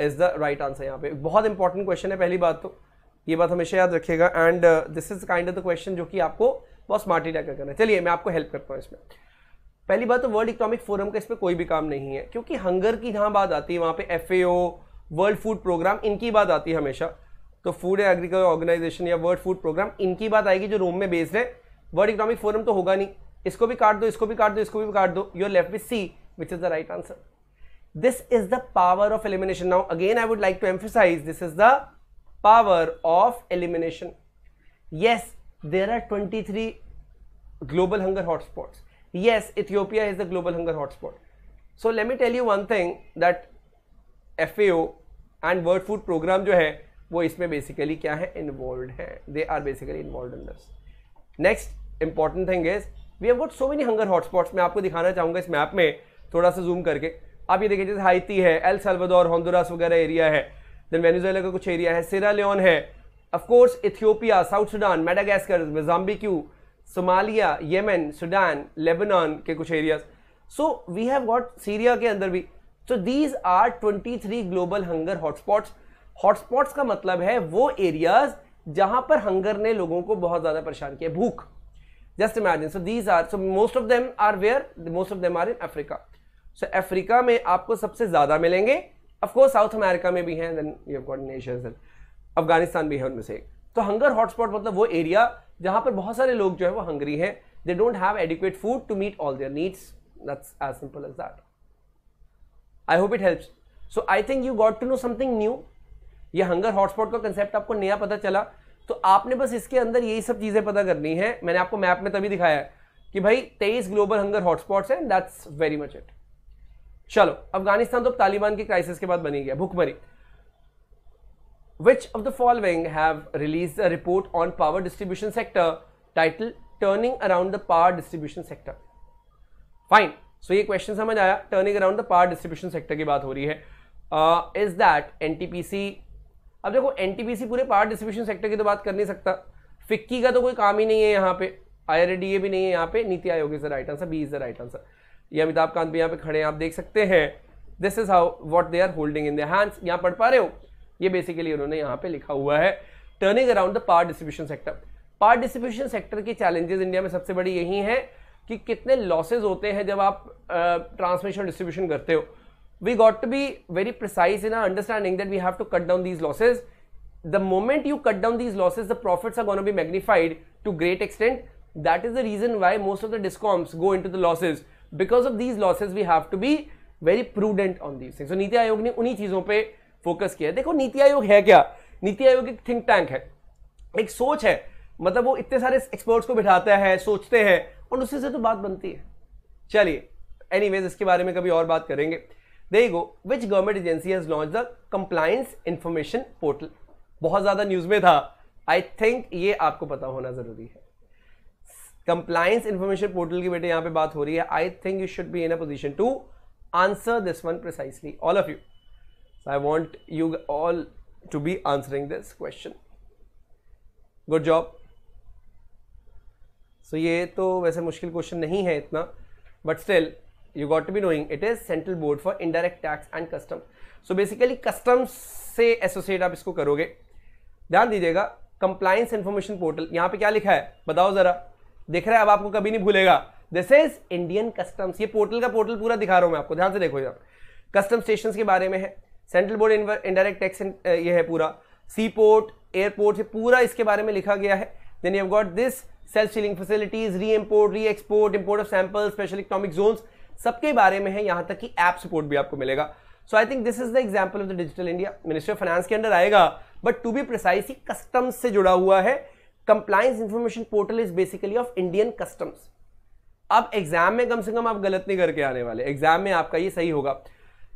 is the right answer यहाँ पे बहुत इंपॉर्टेंट क्वेश्चन है पहली बात तो ये बात हमेशा याद रखिएगा and this is kind of the question जो कि आपको बहुत स्मार्टली टैकल करना है चलिए मैं आपको हेल्प करता हूँ इसमें पहली बात तो वर्ल्ड इकोनॉमिक फोरम का इस पर कोई भी काम नहीं है क्योंकि हंगर की जहाँ बात आती है वहाँ पे एफ वर्ल्ड फूड प्रोग्राम इनकी बात आती है हमेशा तो फूड एंड एग्रीकल्चर ऑर्गेनाइजेशन या वर्ल्ड फूड प्रोग्राम इनकी बात आएगी जो रोम में बेस्ड है वर्ल्ड इकोनॉमिक फोरम तो होगा नहीं इसको भी काट दो इसको भी काट दो इसको भी काट दो you're left with C which is the right answer this is the power of elimination now again i would like to emphasize this is the power of elimination yes there are 23 global hunger hotspots yes ethiopia is the global hunger hotspot so let me tell you one thing that fao and world food program jo hai wo isme basically kya hai involved hai they are basically involved in this next important thing is we have got so many hunger hotspots main aapko dikhana chahunga is map mein thoda sa zoom karke आप ये देखिए जैसे Haiti है El Salvador Honduras वगैरह area है then Venezuela का कुछ area है सिरा लियोन है of course Ethiopia South Sudan Madagascar Mozambique Somalia Yemen Sudan Lebanon के कुछ areas so we have got Syria के अंदर भी सो these are 23 global hunger hotspots hotspots का मतलब है वो एरियाज जहां पर हंगर ने लोगों को बहुत ज़्यादा परेशान किया भूख just imagine so these are so most of them are where most of them are in Africa so Africa में आपको सबसे ज़्यादा मिलेंगे अफकोर्स साउथ अमेरिका में भी हैं देन यू अफगानिस्तान भी है उनमें से तो हंगर हॉटस्पॉट मतलब वो एरिया जहाँ पर बहुत सारे लोग जो है वो हंगरी हैं they don't have adequate food to meet all their needs that's as simple as that I hope it helps so I think you got to know something new ये हंगर हॉटस्पॉट का concept आपको नया पता चला तो आपने बस इसके अंदर यही सब चीज़ें पता करनी है मैंने आपको मैप में तभी दिखाया है कि भाई तेईस ग्लोबल हंगर हॉटस्पॉट्स हैं दैट्स वेरी मच इट चलो अफगानिस्तान तो तालिबान के क्राइसिस के बाद बनी गया भुखमरी which of the following have release a report on power distribution sector title turning around the power distribution sector fine so ये क्वेश्चन समझ आया turning around the power distribution sector की बात हो रही है इज दैट एन अब देखो एन पूरे पावर डिस्ट्रीब्यूशन सेक्टर की तो बात कर नहीं सकता फिक्की का तो कोई काम ही नहीं है यहाँ पे आई आर डी ए भी नहीं है यहाँ पे NITI Aayog is the right answer B is the right answer ये अमिताभ कांत भी यहाँ पे खड़े हैं आप देख सकते हैं this is how what they are holding in the hands यहाँ पढ़ पा रहे हो ये बेसिकली उन्होंने यहाँ पे लिखा हुआ है turning around the power distribution sector power distribution sector के चैलेंजेस इंडिया में सबसे बड़ी यही है कि कितने लॉसेज होते हैं जब आप ट्रांसमिशन डिस्ट्रीब्यूशन करते हो we got to be very precise in our understanding that we have to cut down these losses the moment you cut down these losses the profits are gone be magnified to great extent that is the reason why most of the discoms go into the losses because of these losses we have to be very prudent on these things NITI Aayog ने उन्हीं चीज़ों पर focus किया है देखो नीति आयोग है क्या नीति आयोग एक थिंक टैंक है एक सोच है मतलब वो इतने सारे एक्सपर्ट्स को बिठाता है सोचते हैं और उससे से तो बात बनती है चलिए वेज इसके बारे में कभी और बात करेंगे देखो which government agency has launch the compliance information portal बहुत ज़्यादा न्यूज़ में था आई थिंक ये आपको पता होना ज़रूरी है कंप्लायंस इंफॉर्मेशन पोर्टल की बेटे यहां पे बात हो रही है I think you should be in a position to answer this one precisely all of you I want you all to be answering this question good job so ये तो वैसे मुश्किल क्वेश्चन नहीं है इतना but still you got to be knowing it is central board for indirect tax and custom so basically customs से associate आप इसको करोगे ध्यान दीजिएगा कंप्लायंस इंफॉर्मेशन पोर्टल यहां पे क्या लिखा है बताओ जरा देख रहे हैं अब आपको कभी नहीं भूलेगा दिस इज इंडियन कस्टम्स ये पोर्टल का पोर्टल पूरा दिखा रहा हूं मैं आपको ध्यान से देखो यहाँ कस्टम स्टेशन के बारे में है सेंट्रल बोर्ड इनडायरेक्ट टैक्स ये है पूरा सी पोर्ट एयरपोर्ट ये पूरा इसके बारे में लिखा गया है then you got this self sealing facilities re import re export import of sample special economic zone सबके बारे में है यहां तक कि ऐप सपोर्ट भी आपको मिलेगा so I think this is the example of the digital India ministry of finance के अंडर आएगा but to be precise customs से जुड़ा हुआ है compliance information portal is basically of Indian customs अब एग्जाम में कम से कम आप गलत नहीं करके आने वाले एग्जाम में आपका ये सही होगा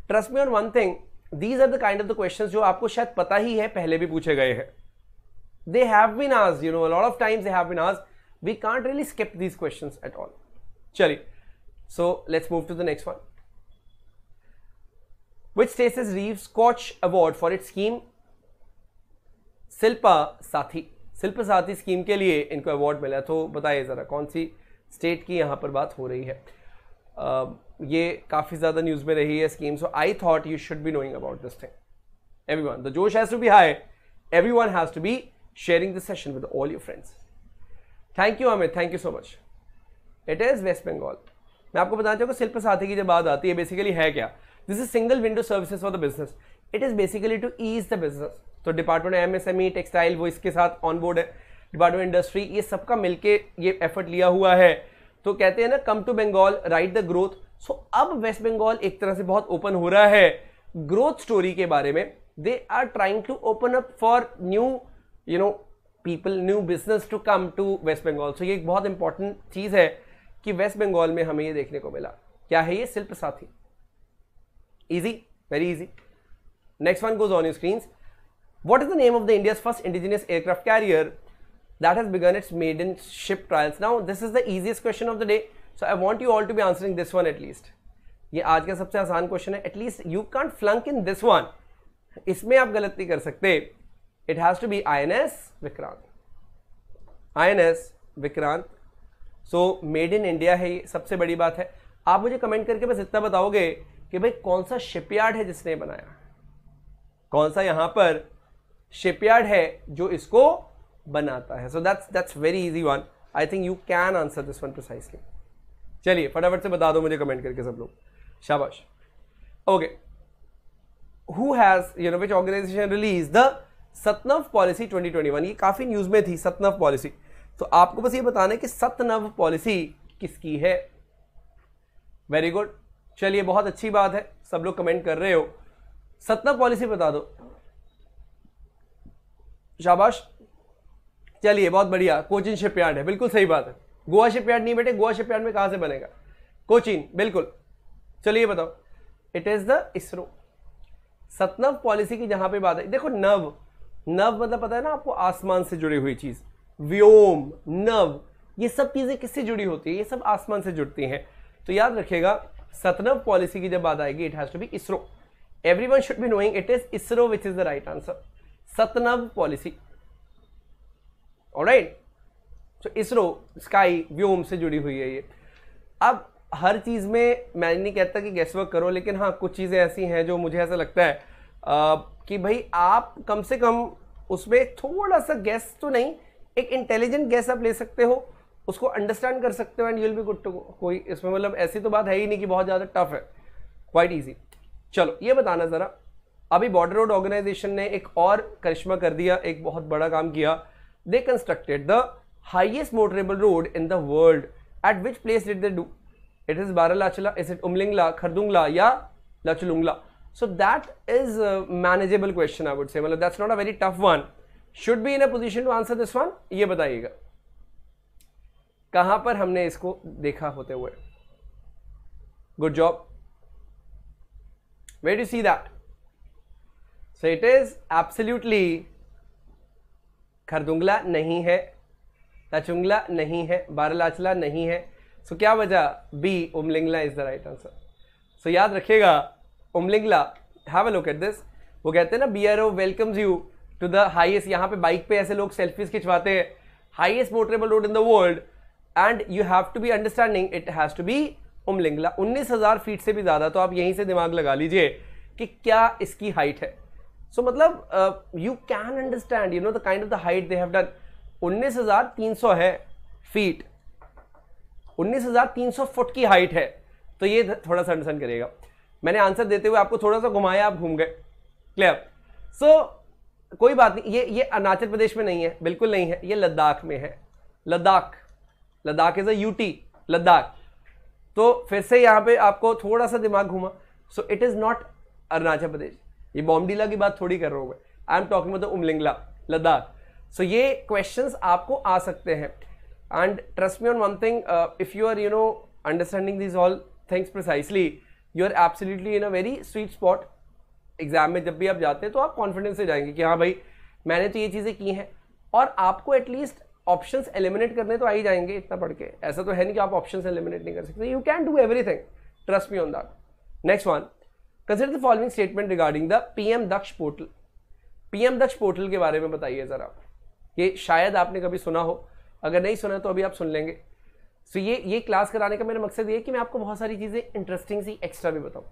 trust me on one thing these are the kind of the question जो आपको शायद पता ही है पहले भी पूछे गए हैं दे हैव बीन आज you know lot of times they have been आज we can't really skip these question at all चलिए so let's move to the next one which state receives Scotch Award for its scheme Silpa Sathi? शिल्प साथी scheme के लिए इनको award मिला तो बताइए ज़रा कौन सी स्टेट की यहाँ पर बात हो रही है आ, ये काफ़ी ज़्यादा न्यूज़ में रही है scheme so I thought you should be knowing about this thing everyone the josh has to be high every everyone has to be sharing this session with all your friends thank you Amit thank you so much it is West Bengal मैं आपको बताना चाहूँगा शिल्प साथी की जब बात आती है बेसिकली है क्या this is single window services for the business it is basically to ease the business तो department M S M E textile वो इसके साथ ऑन बोर्ड है डिपार्टमेंट इंडस्ट्री ये सबका मिलके ये एफर्ट लिया हुआ है तो कहते हैं ना come to Bengal write the growth so अब वेस्ट बंगाल एक तरह से बहुत ओपन हो रहा है ग्रोथ स्टोरी के बारे में they are trying to open up for new you know people new business to come to West Bengal so ये एक बहुत इंपॉर्टेंट चीज़ है कि वेस्ट बंगाल में हमें ये देखने को मिला क्या है ये Shilpa Sathi easy very easy next one goes on you screens What is the name of the India's first indigenous aircraft carrier that has begun its maiden ship trials? Now, this is the easiest question of the day. So, I want you all to be answering this one at least. ये आज का सबसे आसान question है at least you can't flunk in this one इसमें आप गलत नहीं कर सकते it has to be I N S Vikrant I N S Vikrant so made in India है ये सबसे बड़ी बात है आप मुझे कमेंट करके बस इतना बताओगे कि भाई कौन सा शिपयार्ड है जिसने बनाया कौन सा यहाँ पर शिपयार्ड है जो इसको बनाता है so that's that's very easy one I think you can answer this one precisely चलिए फटाफट से बता दो मुझे कमेंट करके सब लोग शाबाश okay who has you know which organization release the SatNav policy 2021 ये काफ़ी न्यूज़ में थी सतनव पॉलिसी तो आपको बस ये बताना है कि सतनव पॉलिसी किसकी है वेरी गुड चलिए बहुत अच्छी बात है सब लोग कमेंट कर रहे हो सतनव पॉलिसी बता दो शाबाश चलिए बहुत बढ़िया कोचिन शिपयार्ड है बिल्कुल सही बात है गोवा शिपयार्ड नहीं बेटे गोवा शिपयार्ड में कहाँ से बनेगा कोचिन बिल्कुल चलिए बताओ it is the ISRO SatNav policy की जहाँ पे बात है देखो नव नव मतलब पता है ना आपको आसमान से जुड़ी हुई चीज़ व्योम नव ये सब चीज़ें किससे जुड़ी होती है ये सब आसमान से जुड़ती हैं तो याद रखिएगा सतनव पॉलिसी की जब बात आएगी it has to be ISRO everyone should be knowing it is ISRO which is the right answer SatNav policy all right so ISRO sky Vyom से जुड़ी हुई है ये अब हर चीज़ में मैं नहीं कहता कि गैस वर्क करो लेकिन हाँ कुछ चीज़ें ऐसी हैं जो मुझे ऐसा लगता है आ, कि भाई आप कम से कम उसमें थोड़ा सा गैस तो नहीं एक इंटेलिजेंट गैस आप ले सकते हो उसको अंडरस्टैंड कर सकते हो and you'll be good to कोई इसमें मतलब ऐसी तो बात है ही नहीं कि बहुत ज़्यादा टफ है क्वाइट ईजी चलो ये बताना ज़रा अभी बॉर्डर रोड ऑर्गेनाइजेशन ने एक और करिश्मा कर दिया एक बहुत बड़ा काम किया they constructed the highest motorable road in the world at which place did they do it is Baralachala is it Umlingla Khardungla या Lachulungla so that is manageable question I would say मतलब that's not a very tough one should be in a position to answer this one ये बताइएगा कहां पर हमने इसको देखा होते हुए good job were you see that so it is absolutely Khardungla नहीं है लाचुंगला नहीं है बारलाचला नहीं है सो so, क्या वजह B Umlingla is the right answer so याद रखिएगा Umlingla have a look at this वो कहते हैं ना B R O welcomes you to the highest यहाँ पे बाइक पे ऐसे लोग सेल्फीज खिंचवाते हैं highest motorable road in the world and you have to be understanding it has to be Umlingla उन्नीस हज़ार फीट से भी ज़्यादा तो आप यहीं से दिमाग लगा लीजिए कि क्या इसकी हाइट है सो मतलब you can understand you know the kind of the height they have done उन्नीस हजार तीन सौ है फीट उन्नीस हजार तीन सौ फुट की हाइट है तो ये थोड़ा सा अंडरस्टैंड करिएगा मैंने आंसर देते हुए आपको थोड़ा सा घुमाया आप घूम गए क्लियर सो कोई बात नहीं ये ये अरुणाचल प्रदेश में नहीं है बिल्कुल नहीं है ये लद्दाख में है Ladakh Ladakh is a UT Ladakh तो फिर से यहाँ पे आपको थोड़ा सा दिमाग घूमा so it is not Arunachal Pradesh ये बॉम्बडीला की बात थोड़ी कर रहा हूँ मैं I am talking about Umlingla Ladakh so ये क्वेश्चंस आपको आ सकते हैं and trust me on one thing if you are you know understanding this all things precisely you are absolutely in a very sweet spot exam में जब भी आप जाते हैं तो आप कॉन्फिडेंस से जाएंगे कि हाँ भाई मैंने तो ये चीज़ें की हैं और आपको एटलीस्ट ऑप्शन एलिमिनेट करने तो आ ही जाएंगे इतना पढ़ के ऐसा तो है नहीं कि आप ऑप्शन एलिमिनेट नहीं कर सकते you can do everything trust me on that next one consider the following statement regarding the PM Daksh portal PM Daksh portal के बारे में बताइए ज़रा ये शायद आपने कभी सुना हो अगर नहीं सुना तो अभी आप सुन लेंगे सो so ये ये क्लास कराने का मेरा मकसद ये कि मैं आपको बहुत सारी चीज़ें इंटरेस्टिंग सी एक्स्ट्रा भी बताऊँ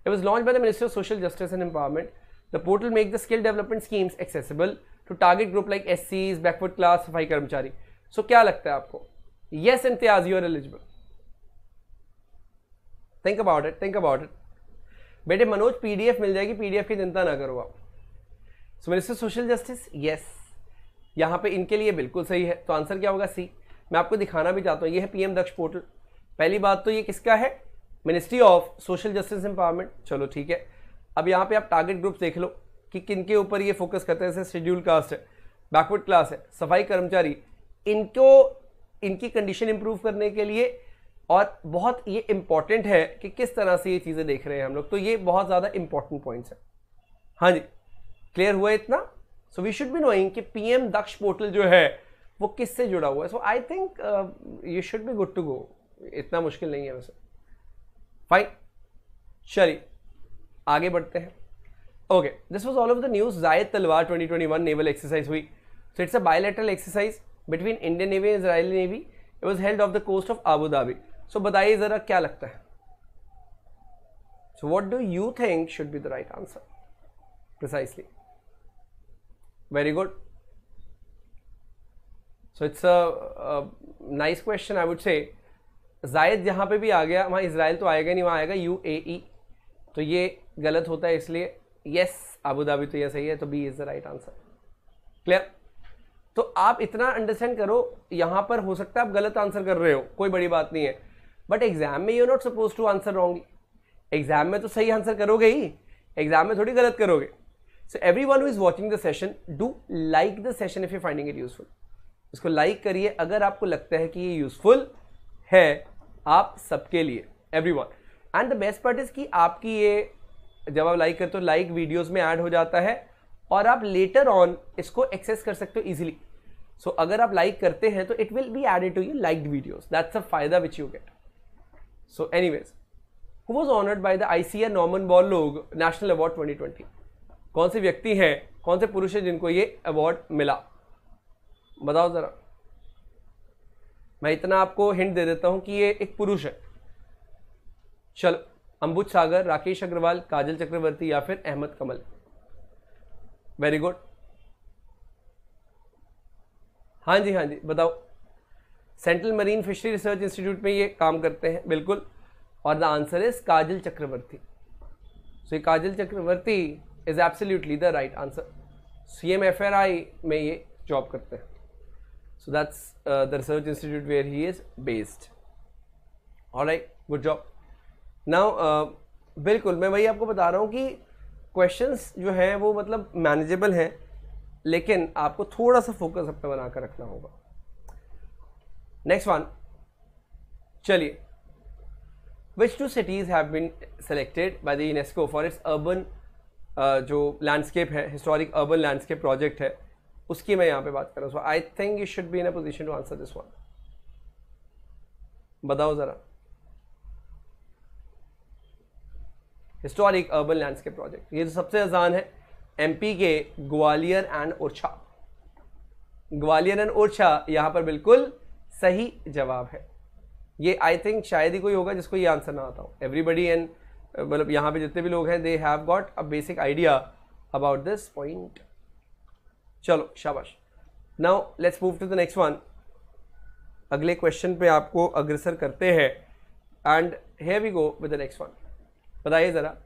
it was launch by the minister of social justice and empowerment the portal make the skill development schemes accessible to target group like S Cs backward class सफाई कर्मचारी सो so, क्या लगता है आपको yes Imtiaz you are eligible think about it think about it बेटे Manoj PDF मिल जाएगी PDF की चिंता ना करो आप सो सोशल जस्टिस यस यहाँ पे इनके लिए बिल्कुल सही है तो आंसर क्या होगा सी मैं आपको दिखाना भी चाहता हूँ ये है पीएम दक्ष पोर्टल पहली बात तो ये किसका है ministry of social justice empowerment चलो ठीक है अब यहाँ पे आप टारगेट ग्रुप देख लो कि किन के ऊपर ये फोकस करते हैं जैसे शेड्यूल कास्ट है बैकवर्ड क्लास है सफाई कर्मचारी इनको इनकी कंडीशन इंप्रूव करने के लिए और बहुत ये इम्पॉर्टेंट है कि किस तरह से ये चीज़ें देख रहे हैं हम लोग तो ये बहुत ज़्यादा इम्पॉर्टेंट पॉइंट्स हैं हाँ जी क्लियर हुआ इतना so we should be knowing कि पीएम दक्ष पोर्टल जो है वो किससे जुड़ा हुआ है so I think you should be good to go इतना मुश्किल नहीं है वैसे फाइन चलिए आगे बढ़ते हैं okay this was all of the news Zayed Talwar 2021 naval exercise हुई so it's a bilateral exercise between Indian navy and Israeli navy it was held off the coast of Abu Dhabi so बताइए ज़रा क्या लगता है so what do you think should be the right answer precisely very good so it's nice question I would say Zayed यहाँ पे भी आ गया वहाँ इसराइल तो आएगा नहीं वहाँ आएगा यू ए ई तो ये गलत होता है इसलिए यस आबू धाबी तो यह सही है तो B is the right answer clear तो आप इतना अंडरस्टैंड करो यहाँ पर हो सकता है आप गलत आंसर कर रहे हो कोई बड़ी बात नहीं है बट एग्जाम में you not suppose to answer wrongly exam में तो सही आंसर करोगे ही एग्जाम में थोड़ी गलत करोगे so every one is watching the session do like the session if you finding it useful इसको लाइक like करिए अगर आपको लगता है कि ये यूजफुल है आप सबके लिए every one and the best part is कि आपकी ये जब आप लाइक करते हो लाइक वीडियोज़ में ऐड हो जाता है और आप लेटर ऑन इसको एक्सेस कर सकते हो ईजिली सो so, अगर आप लाइक like करते हैं तो it will be added to you like videos that's a फायदा which you get was honoured by the I C A नॉमन Borlaug national award twenty twenty कौन से व्यक्ति हैं कौन से पुरुष हैं जिनको ये अवार्ड मिला बताओ ज़रा मैं इतना आपको हिंट दे देता हूँ कि ये एक पुरुष है चलो अंबुज सागर राकेश अग्रवाल काजल चक्रवर्ती या फिर अहमद कमल वेरी गुड हाँ जी हाँ जी बताओ central marine fishery research institute में ये काम करते हैं बिल्कुल और the answer is Kajal Chakraborty so ये Kajal Chakraborty is absolutely the right answer C M F R I में ये जॉब करते हैं so that's the research institute where he is based और all गुड जॉब नाउ बिल्कुल मैं वही आपको बता रहा हूँ कि क्वेश्चंस जो हैं वो मतलब मैनेजेबल हैं लेकिन आपको थोड़ा सा फोकस अपना कर रखना होगा नेक्स्ट वन चलिए which two cities have been selected by the UNESCO for its urban जो लैंडस्केप है हिस्टोरिक अर्बन लैंडस्केप प्रोजेक्ट है उसकी मैं यहाँ पे बात कर रहा हूँ so I think you should be in a position to answer this one बताओ ज़रा हिस्टोरिक अर्बन लैंडस्केप प्रोजेक्ट ये जो तो सबसे आसान है एमपी के ग्वालियर एंड ओरछा ग्वालियर एंड ओरछा यहां पर बिल्कुल सही जवाब है ये आई थिंक शायद ही कोई होगा जिसको ये आंसर ना आता हो एवरीबडी एंड मतलब यहाँ पे जितने भी लोग हैं they have got a basic idea about this point चलो शाबाश now let's move to the next one अगले क्वेश्चन पे आपको अग्रसर करते हैं and here we go with the next one बताइए ज़रा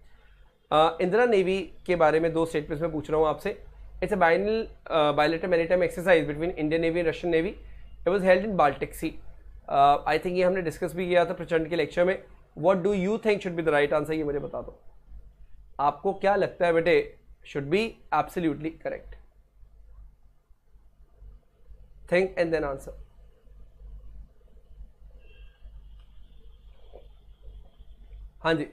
इंदिरा नेवी के बारे में दो स्टेटमेंट्स में पूछ रहा हूँ आपसे it's a biennial bilateral maritime exercise between Indian navy and Russian navy it was held in Baltic sea I think ये हमने डिस्कस भी किया था प्रचंड के लेक्चर में what do you think should be the right answer ये मुझे बता दो आपको क्या लगता है बेटे should be absolutely correct think and then answer हाँ जी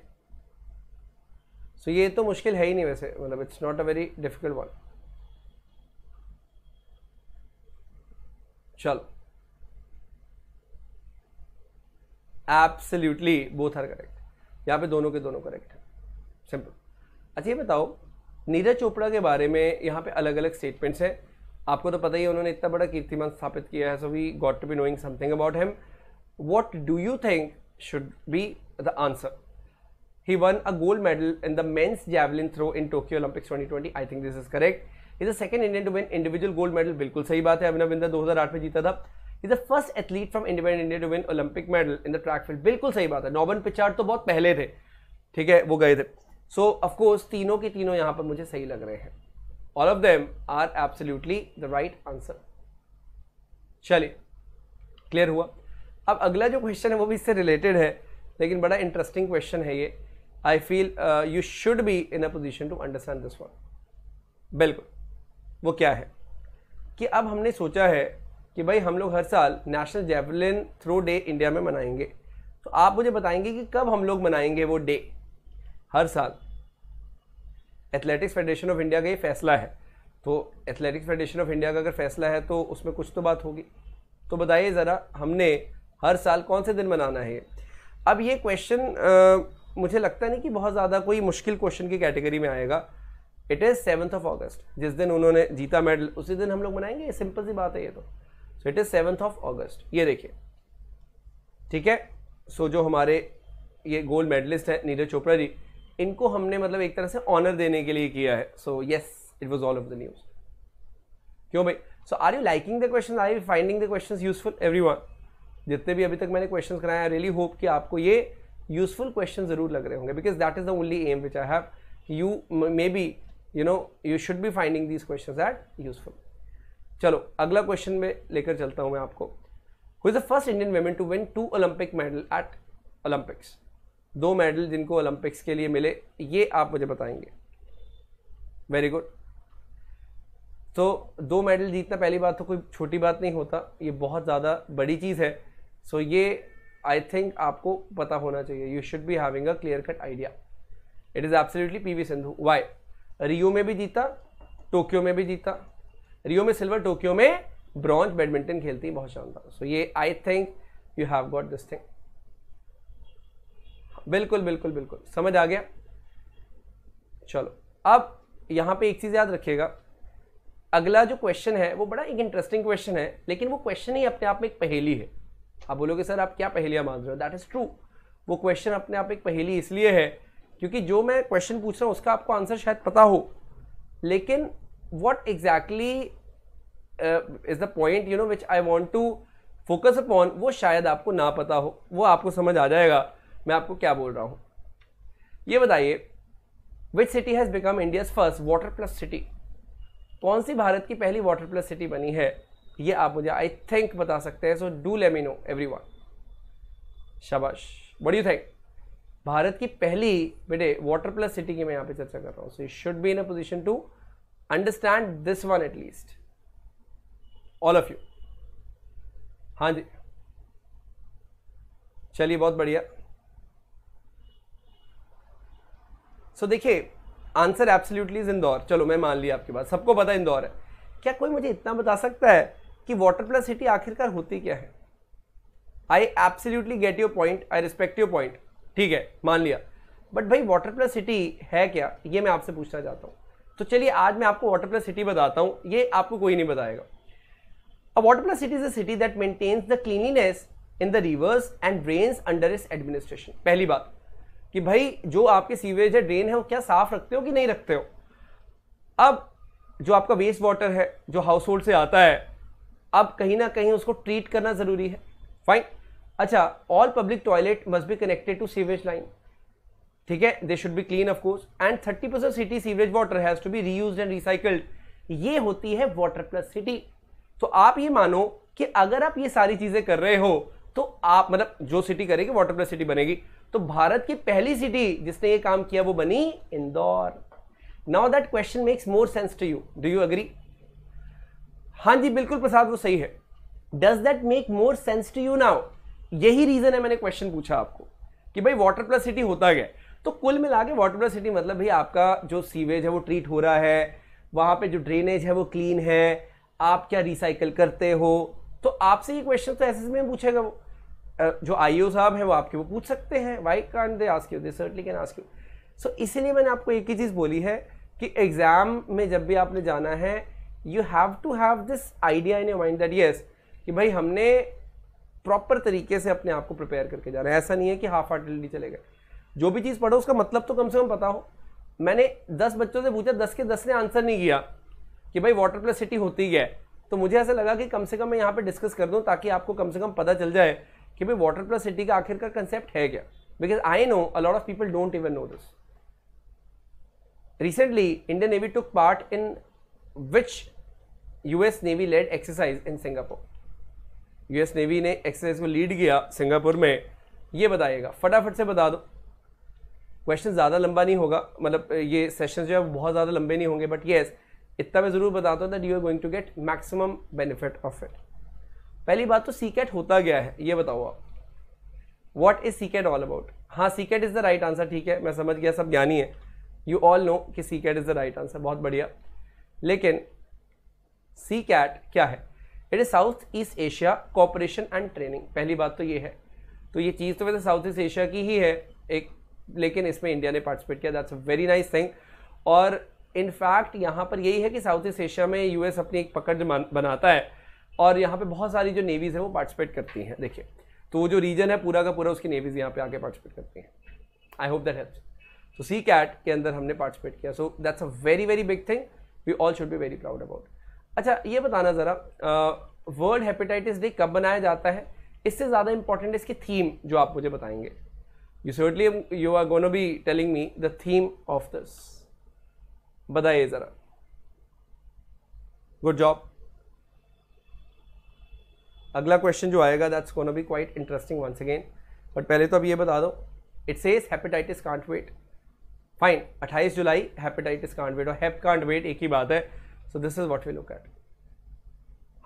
सो so, ये तो मुश्किल है ही नहीं वैसे मतलब it's not a very difficult one चलो एब्सोल्युटली बोथ आर करेक्ट यहाँ पे दोनों के दोनों करेक्ट हैं सिंपल अच्छा ये बताओ नीरज चोपड़ा के बारे में यहाँ पे अलग अलग स्टेटमेंट्स हैं आपको तो पता ही है उन्होंने इतना बड़ा कीर्तिमान स्थापित किया है so we got to be knowing something about him what do you think should be the answer he won a gold medal in the men's javelin throw in Tokyo Olympics 2020. I think this is correct. He's the second Indian to win individual gold medal. बिल्कुल सही बात है अभिनव बिंदा 2008 में जीता था is the first athlete from independent India to win Olympic medal in the track field बिल्कुल सही बात है नॉबन पिचार तो बहुत पहले थे ठीक है वो गए थे सो so, ऑफकोर्स तीनों के तीनों यहाँ पर मुझे सही लग रहे हैं all of them are absolutely the right answer चलिए क्लियर हुआ अब अगला जो क्वेश्चन है वो भी इससे रिलेटेड है लेकिन बड़ा इंटरेस्टिंग क्वेश्चन है ये I feel you should be in a position to understand this one बिल्कुल वो क्या है कि अब हमने सोचा है कि भाई हम लोग हर साल national javelin throw day India में मनाएंगे तो आप मुझे बताएंगे कि कब हम लोग मनाएंगे वो डे हर साल एथलेटिक्स फेडरेशन ऑफ इंडिया का ये फैसला है तो एथलेटिक्स फेडरेशन ऑफ इंडिया का अगर फैसला है तो उसमें कुछ तो बात होगी तो बताइए ज़रा हमने हर साल कौन से दिन मनाना है अब ये क्वेश्चन मुझे लगता नहीं कि बहुत ज़्यादा कोई मुश्किल क्वेश्चन की कैटेगरी में आएगा it is seventh of August जिस दिन उन्होंने जीता मेडल उसी दिन हम लोग मनाएंगे सिंपल सी बात है ये तो so it is seventh of August ये देखिए ठीक है सो so, जो हमारे ये गोल्ड मेडलिस्ट है नीरज चोपड़ा जी इनको हमने मतलब एक तरह से ऑनर देने के लिए किया है so yes it was all of the news क्यों भाई so are you liking the question are you finding the question useful every जितने भी अभी तक मैंने क्वेश्चन कराए आई रियली होप कि आपको ये यूजफुल क्वेश्चन जरूर लग रहे होंगे because that is the only aim which I have you may be you know you should be finding these question that useful चलो अगला क्वेश्चन में लेकर चलता हूँ मैं आपको who is the first Indian women to win two Olympic medal at Olympics दो मेडल जिनको ओलंपिक्स के लिए मिले ये आप मुझे बताएंगे वेरी गुड तो दो मेडल जीतना पहली बात तो कोई छोटी बात नहीं होता ये बहुत ज़्यादा बड़ी चीज़ है सो so, ये आई थिंक आपको पता होना चाहिए you should be having a clear cut idea it is absolutely P V Sindhu वाई रियो में भी जीता टोक्यो में भी जीता रियो में सिल्वर टोक्यो में ब्रॉन्ज बैडमिंटन खेलती है बहुत शानदार सो ये I think you have got this thing बिल्कुल बिल्कुल बिल्कुल समझ आ गया चलो अब यहाँ पे एक चीज़ याद रखिएगा अगला जो क्वेश्चन है वो बड़ा एक इंटरेस्टिंग क्वेश्चन है लेकिन वो क्वेश्चन ही अपने आप में एक पहेली है आप बोलोगे सर आप क्या पहेलियां मान रहे हो दैट इज़ ट्रू वो क्वेश्चन अपने आप एक पहेली इसलिए है क्योंकि जो मैं क्वेश्चन पूछ रहा हूँ उसका आपको आंसर शायद पता हो लेकिन what exactly uh, is the point you know which I want to focus upon वो शायद आपको ना पता हो वो आपको समझ आ जाएगा मैं आपको क्या बोल रहा हूँ ये बताइए which city has become India's first water plus city कौन सी भारत की पहली वाटर प्लस सिटी बनी है ये आप मुझे आई थिंक बता सकते हैं so do let me know every one शाबाश बड़ी यू थिंक भारत की पहली बेटे वाटर प्लस सिटी की मैं यहाँ पे चर्चा कर रहा हूँ so you should be in a position to understand this one at least all of you हाँ जी चलिए बहुत बढ़िया सो देखिए आंसर एब्सोल्युटली इज इंदौर चलो मैं मान लिया आपके पास सबको पता इंदौर है क्या कोई मुझे इतना बता सकता है कि वाटर प्लस सिटी आखिरकार होती क्या है I absolutely get your point I respect your point ठीक है मान लिया बट भाई वाटर प्लस सिटी है क्या ये मैं आपसे पूछना चाहता हूँ तो चलिए आज मैं आपको वाटर प्लस सिटी बताता हूँ ये आपको कोई नहीं बताएगा a water plus city is a city that maintains the cleanliness in the rivers and drains under its administration पहली बात कि भाई जो आपके सीवेज है ड्रेन है वो क्या साफ रखते हो कि नहीं रखते हो अब जो आपका वेस्ट वाटर है जो हाउस होल्ड से आता है अब कहीं ना कहीं उसको ट्रीट करना ज़रूरी है फाइन अच्छा all public toilet must be connected to sewage line ठीक है they should be clean of course and thirty percent city sewerage water has to be reuse and recycled ये होती है वाटर प्लस सिटी तो आप ये मानो कि अगर आप ये सारी चीजें कर रहे हो तो आप मतलब जो सिटी करेगी वाटर प्लस सिटी बनेगी तो भारत की पहली सिटी जिसने ये काम किया वो बनी Indore now that question makes more sense to you do you agree हाँ जी बिल्कुल प्रसाद वो सही है does that make more sense to you now यही रीजन है मैंने क्वेश्चन पूछा आपको कि भाई वाटर प्लस सिटी होता क्या तो कुल मिला के वाटर प्लस मतलब भाई आपका जो सीवेज है वो ट्रीट हो रहा है वहाँ पे जो ड्रेनेज है वो क्लीन है आप क्या रिसाइकल करते हो तो आपसे ये क्वेश्चन तो ऐसे में पूछेगा वो जो आई साहब हैं वो आपके वो पूछ सकते हैं why can't they ask you they certainly can ask you so इसीलिए मैंने आपको एक ही चीज़ बोली है कि एग्ज़ाम में जब भी आपने जाना है you have to have this idea in your mind that yes कि भाई हमने प्रॉपर तरीके से अपने आप को प्रिपेयर करके जाना है ऐसा नहीं है कि हाफ हार्टेडली चले गए जो भी चीज़ पढ़ो उसका मतलब तो कम से कम पता हो मैंने दस बच्चों से पूछा दस के दस ने आंसर नहीं किया कि भाई वाटर प्लस सिटी होती है तो मुझे ऐसा लगा कि कम से कम मैं यहाँ पे डिस्कस कर दूँ ताकि आपको कम से कम पता चल जाए कि भाई वाटर प्लस सिटी का आखिरकार कंसेप्ट है क्या because I know a lot of people don't even know this recently Indian navy took part in which us navy led exercise in Singapore us navy ने एक्सरसाइज में lead किया Singapore में ये बताइएगा फटाफट से बता दो क्वेश्चन ज़्यादा लंबा नहीं होगा मतलब ये सेशन जो है बहुत ज़्यादा लंबे नहीं होंगे बट येस इतना मैं ज़रूर बताता हूँ that you are going to get maximum benefit of it पहली बात तो सी कैट होता गया है ये बताओ आप what is SEACAT all about हाँ SEACAT is the right answer ठीक है मैं समझ गया सब ज्ञानी है यू ऑल नो कि SEACAT is the right answer बहुत बढ़िया लेकिन सी कैट क्या है it is south east Asia cooperation and training पहली बात तो ये है तो ये चीज़ तो वैसे साउथ ईस्ट एशिया की ही है एक लेकिन इसमें इंडिया ने पार्टिसिपेट किया that's a very nice thing और इनफैक्ट यहाँ पर यही है कि साउथ ईस्ट एशिया में यूएस अपनी एक पकड़ बनाता है और यहाँ पे बहुत सारी जो नेवीज़ हैं वो पार्टिसिपेट करती हैं देखिए तो वो जो रीजन है पूरा का पूरा उसकी नेवीज़ यहाँ पे आके पार्टिसिपेट करती हैं आई होप दैट हेल्प्स तो सी कैट के अंदर हमने पार्टिसिपेट किया so that's a very very big thing we all should be very proud about अच्छा ये बताना ज़रा वर्ल्ड हेपेटाइटिस डे कब मनाया जाता है इससे ज़्यादा इंपॉर्टेंट इसकी थीम जो आप मुझे बताएंगे you certainly am, you are going to be telling me the theme of this बताइए ज़रा गुड जॉब अगला क्वेश्चन जो आएगा that's gonna be quite interesting once again but पहले तो अब ये बता दो it says hepatitis can't wait fine 28 जुलाई हेपेटाइटिस कांट वेट और हैप कांट वेट एक ही बात है so this is what we look at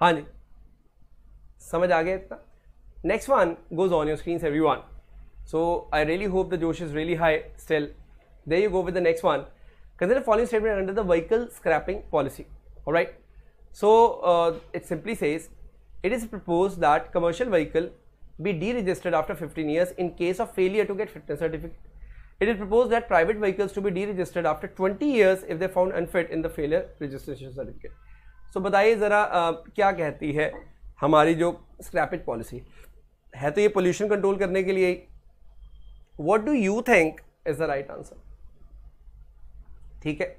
हाँ जी समझ आ गया इतना next one goes on your screen everyone So I really hope the Josh is really high still. There you go with the next one. Consider following statement under the vehicle scrapping policy. All right. So uh, it simply says it is proposed that commercial vehicle be deregistered after 15 years in case of failure to get fitness certificate. It is proposed that private vehicles to be deregistered after 20 years if they found unfit in the failure registration certificate. So Badai zara kya कहती hai? Hamari jo scrappage policy hai to ye pollution control करने के what do you think is the right answer ठीक है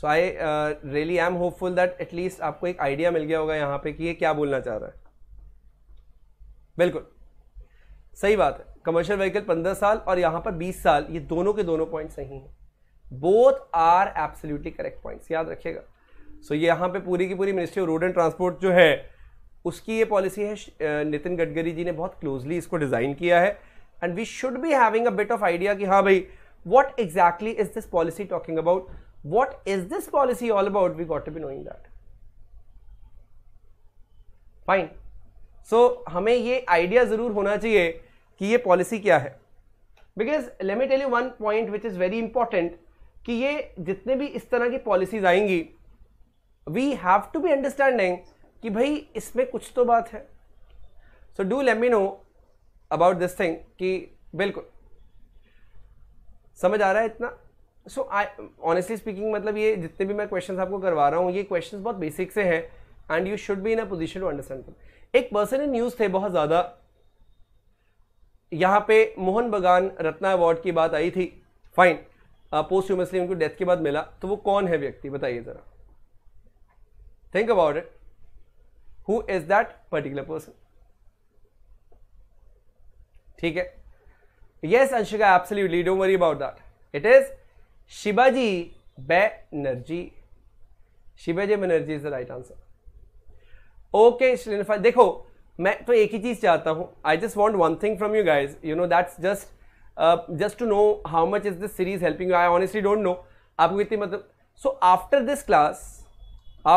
so I really I am hopeful that at least आपको एक idea मिल गया होगा यहां पे कि ये क्या बोलना चाह रहा है बिल्कुल सही बात है कमर्शियल व्हीकल पंद्रह साल और यहां पर बीस साल ये दोनों के दोनों पॉइंट सही हैं both are absolutely correct points याद रखिएगा सो so, यहां पे पूरी की पूरी ministry of road and transport जो है उसकी ये पॉलिसी है नितिन गडकरी जी ने बहुत क्लोजली इसको डिज़ाइन किया है and we should be having a bit of idea कि हाँ भाई what exactly is this policy talking about what is this policy all about we got to be knowing that fine so हमें ये idea जरूर होना चाहिए कि ये पॉलिसी क्या है because let me ally one point which is very important कि ये जितने भी इस तरह की पॉलिसीज आएंगी we have to be understanding कि भाई इसमें कुछ तो बात है so do let me know about this thing कि बिल्कुल समझ आ रहा है इतना सो आई ऑनेस्टली स्पीकिंग मतलब ये जितने भी मैं क्वेश्चन आपको करवा रहा हूँ ये क्वेश्चन बहुत बेसिक से हैं and you should be in a position to understand एक पर्सन इन न्यूज़ थे बहुत ज़्यादा यहाँ पे मोहन बगान रत्ना अवार्ड की बात आई थी फाइन पोस्ट ह्यूमसली उनको डेथ के बाद मिला तो वो कौन है व्यक्ति बताइए ज़रा think about it who is that particular person ठीक है yes Anshika absolutely don't worry about that it is Shivaji Banerjee Shivaji Banerjee is the right answer okay Shrinifa देखो मैं तो एक ही चीज चाहता हूं I just want one thing from you guys you know that's just just to know how much is this series helping I honestly don't know आपको इतनी मतलब सो after this class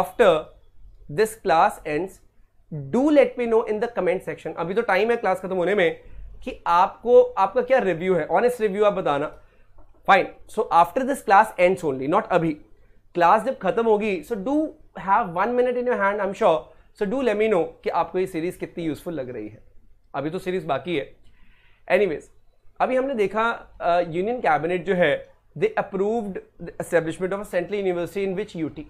after this class ends do let me know in the comment section अभी तो time है class खत्म होने में कि आपको आपका क्या रिव्यू है ऑनेस्ट रिव्यू आप बताना fine so after this class ends only not अभी क्लास जब खत्म होगी so do have one minute in your hand I am sure so do let me know कि आपको ये सीरीज कितनी यूजफुल लग रही है अभी तो सीरीज बाकी है एनीवेज अभी हमने देखा यूनियन uh, कैबिनेट जो है they approved establishment of central university in which UT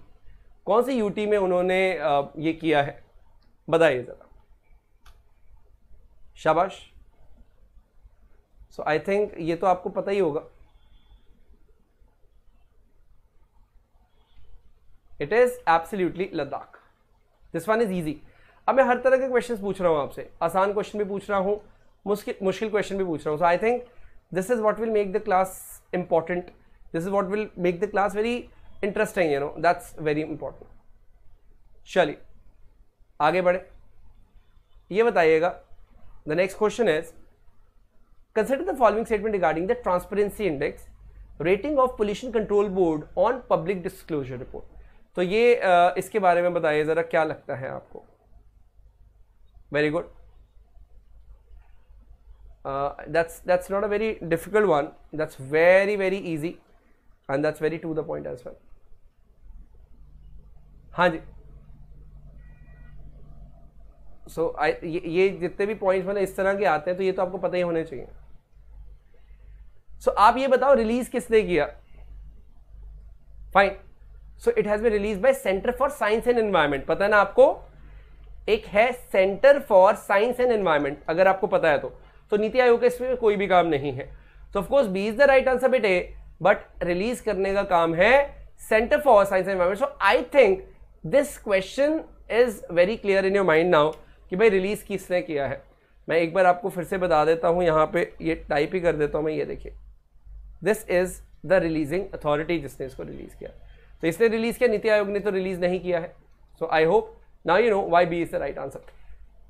कौन सी यूटी में उन्होंने uh, ये किया है बताइए ज़रा शाबाश सो आई थिंक ये तो आपको पता ही होगा it is absolutely Ladakh this one is easy अब मैं हर तरह के क्वेश्चन पूछ रहा हूँ आपसे आसान क्वेश्चन भी पूछ रहा हूँ मुश्किल मुश्किल क्वेश्चन भी पूछ रहा हूँ so I think this is what will make the class important this is what will make the class very interesting you know that's very important चलिए आगे बढ़े ये बताइएगा the next question is Consider the following statement regarding the transparency index rating of pollution control board on public disclosure report. तो ये आ, इसके बारे में बताइए ज़रा क्या लगता है आपको very good that's that's not a very difficult one that's very very easy and that's very to the point as well हाँ जी सो so, ये, ये जितने भी पॉइंट्स मतलब इस तरह के आते हैं तो ये तो आपको पता ही होने चाहिए सो so, आप ये बताओ रिलीज किसने किया fine so it has be release by centre for science and environment पता है ना आपको एक है centre for science and environment अगर आपको पता है तो तो नीति आयोग का इसमें कोई भी काम नहीं है तो of course B is the right answer बेटे बट रिलीज करने का काम है centre for science and environment so I think this question is very clear in your mind now कि भाई रिलीज़ किसने किया है मैं एक बार आपको फिर से बता देता हूँ यहाँ पे ये टाइप ही कर देता हूँ मैं ये देखिए this is the releasing authority जिसने इसको रिलीज़ किया तो इसने रिलीज़ किया नीति आयोग ने तो रिलीज़ नहीं किया है so I hope now you know why B is the right answer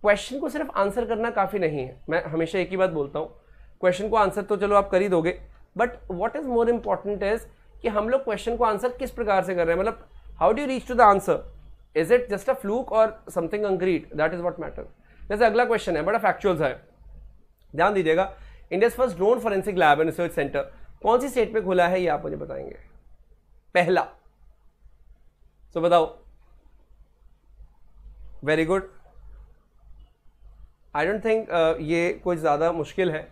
question को सिर्फ आंसर करना काफ़ी नहीं है मैं हमेशा एक ही बात बोलता हूँ क्वेश्चन को आंसर तो चलो आप कर ही दोगे but what is more important is कि हम लोग क्वेश्चन को आंसर किस प्रकार से कर रहे हैं मतलब how do reach to the answer is it just a fluke और something concrete that is what matter जैसे अगला क्वेश्चन है बड़ा फैक्चुअल्स है ध्यान दीजिएगा India first drone forensic lab and research centre कौन सी स्टेट में खुला है ये आप मुझे बताएंगे पहला सो so, बताओ very good I don't think ये कुछ ज़्यादा मुश्किल है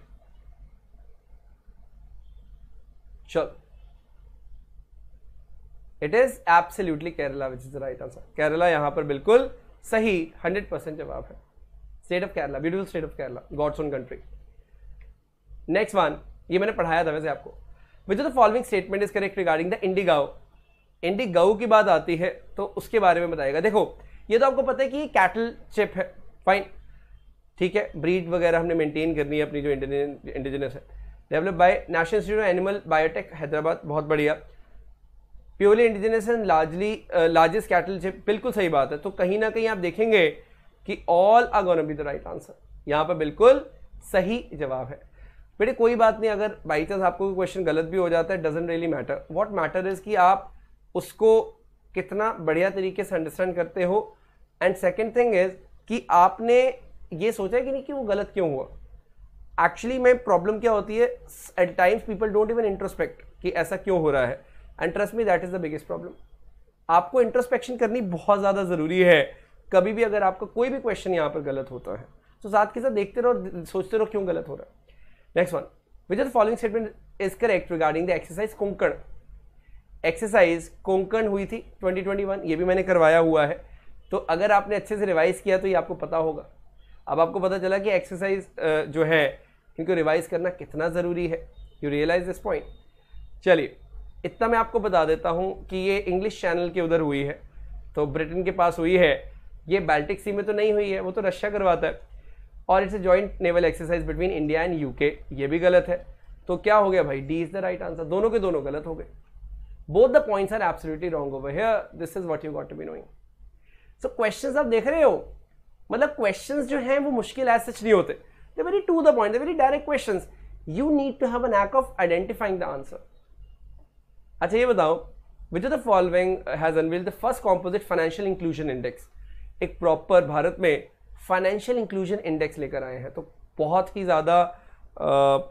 चलो it is absolutely Kerala which is right answer Kerala यहाँ पर बिल्कुल सही हंड्रेड परसेंट जवाब है state of Kerala beautiful state of Kerala god's own country next one ये मैंने पढ़ाया था वैसे आपको which the following statement is correct regarding the Indi IndiGau की बात आती है तो उसके बारे में बताएगा देखो ये तो आपको पता है कि कैटल चिप है फाइन ठीक है ब्रीड वगैरह हमने मेंटेन करनी है अपनी जो इंडिजिनस है develop by national institute of animal biotech Hyderabad बहुत बढ़िया purely indigenous and largely largest cattle chip बिल्कुल सही बात है तो कहीं ना कहीं आप देखेंगे कि all are gone be the right answer यहाँ पर बिल्कुल सही जवाब है बेटे कोई बात नहीं अगर बाई चांस आपको क्वेश्चन गलत भी हो जाता है doesn't really matter what matter is कि आप उसको कितना बढ़िया तरीके से अंडरस्टैंड करते हो एंड सेकेंड थिंग इज़ कि आपने ये सोचा कि नहीं कि वो गलत क्यों हुआ एक्चुअली में प्रॉब्लम क्या होती है at times people don't even introspect कि ऐसा क्यों हो रहा है and trust me that is the biggest problem आपको इंट्रोस्पेक्शन करनी बहुत ज़्यादा ज़रूरी है कभी भी अगर आपका कोई भी क्वेश्चन यहाँ पर गलत होता है तो साथ के साथ देखते रहो सोचते रहो क्यों गलत हो रहा है next one which are following statement is correct regarding the exercise Konkan exercise Konkan हुई थी 2021 ये भी मैंने करवाया हुआ है तो अगर आपने अच्छे से रिवाइज़ किया तो ये आपको पता होगा अब आपको पता चला कि एक्सरसाइज जो है इनको रिवाइज़ करना कितना ज़रूरी है यू रियलाइज दिस पॉइंट चलिए इतना मैं आपको बता देता हूँ कि ये इंग्लिश चैनल के उधर हुई है तो ब्रिटेन के पास हुई है ये बैल्टिक सी में तो नहीं हुई है वो तो रशिया करवाता है और it's a joint naval exercise between India and UK ये भी गलत है तो क्या हो गया भाई D is the right answer दोनों के दोनों गलत हो गए both the points are absolutely wrong over here this is what you got to be knowing so questions आप देख रहे हो मतलब क्वेश्चंस जो हैं वो मुश्किल है सच नहीं होते they very to the point very direct questions you need to have an knack of identifying the answer अच्छा ये बताओ which of the following has unveil the first composite financial inclusion index एक प्रॉपर भारत में financial inclusion index लेकर आए हैं तो बहुत ही ज़्यादा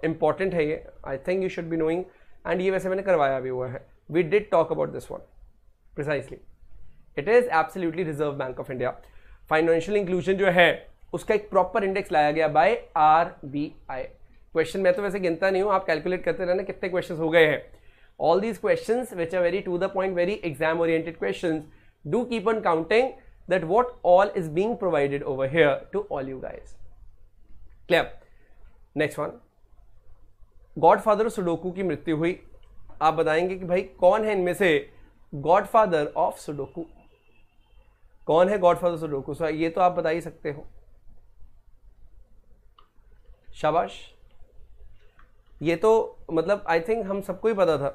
इम्पॉर्टेंट uh, है ये I think you should be knowing and ये वैसे मैंने करवाया भी हुआ है we did talk about this one precisely it is absolutely reserve bank of India financial inclusion जो है उसका एक प्रॉपर इंडेक्स लाया गया by R B I question मैं तो वैसे गिनता नहीं हूँ आप कैलकुलेट करते रहना कितने क्वेश्चन हो गए हैं all these questions which are very to the point very exam oriented questions do keep on counting that what all is being provided over here to all you guys clear next one godfather of sudoku ki mrityu hui aap batayenge ki bhai कौन hai inme se godfather of sudoku कौन है God father sudoku सो ये तो आप बता ही सकते हो शाबाश ये तो मतलब आई थिंक हम सबको ही पता था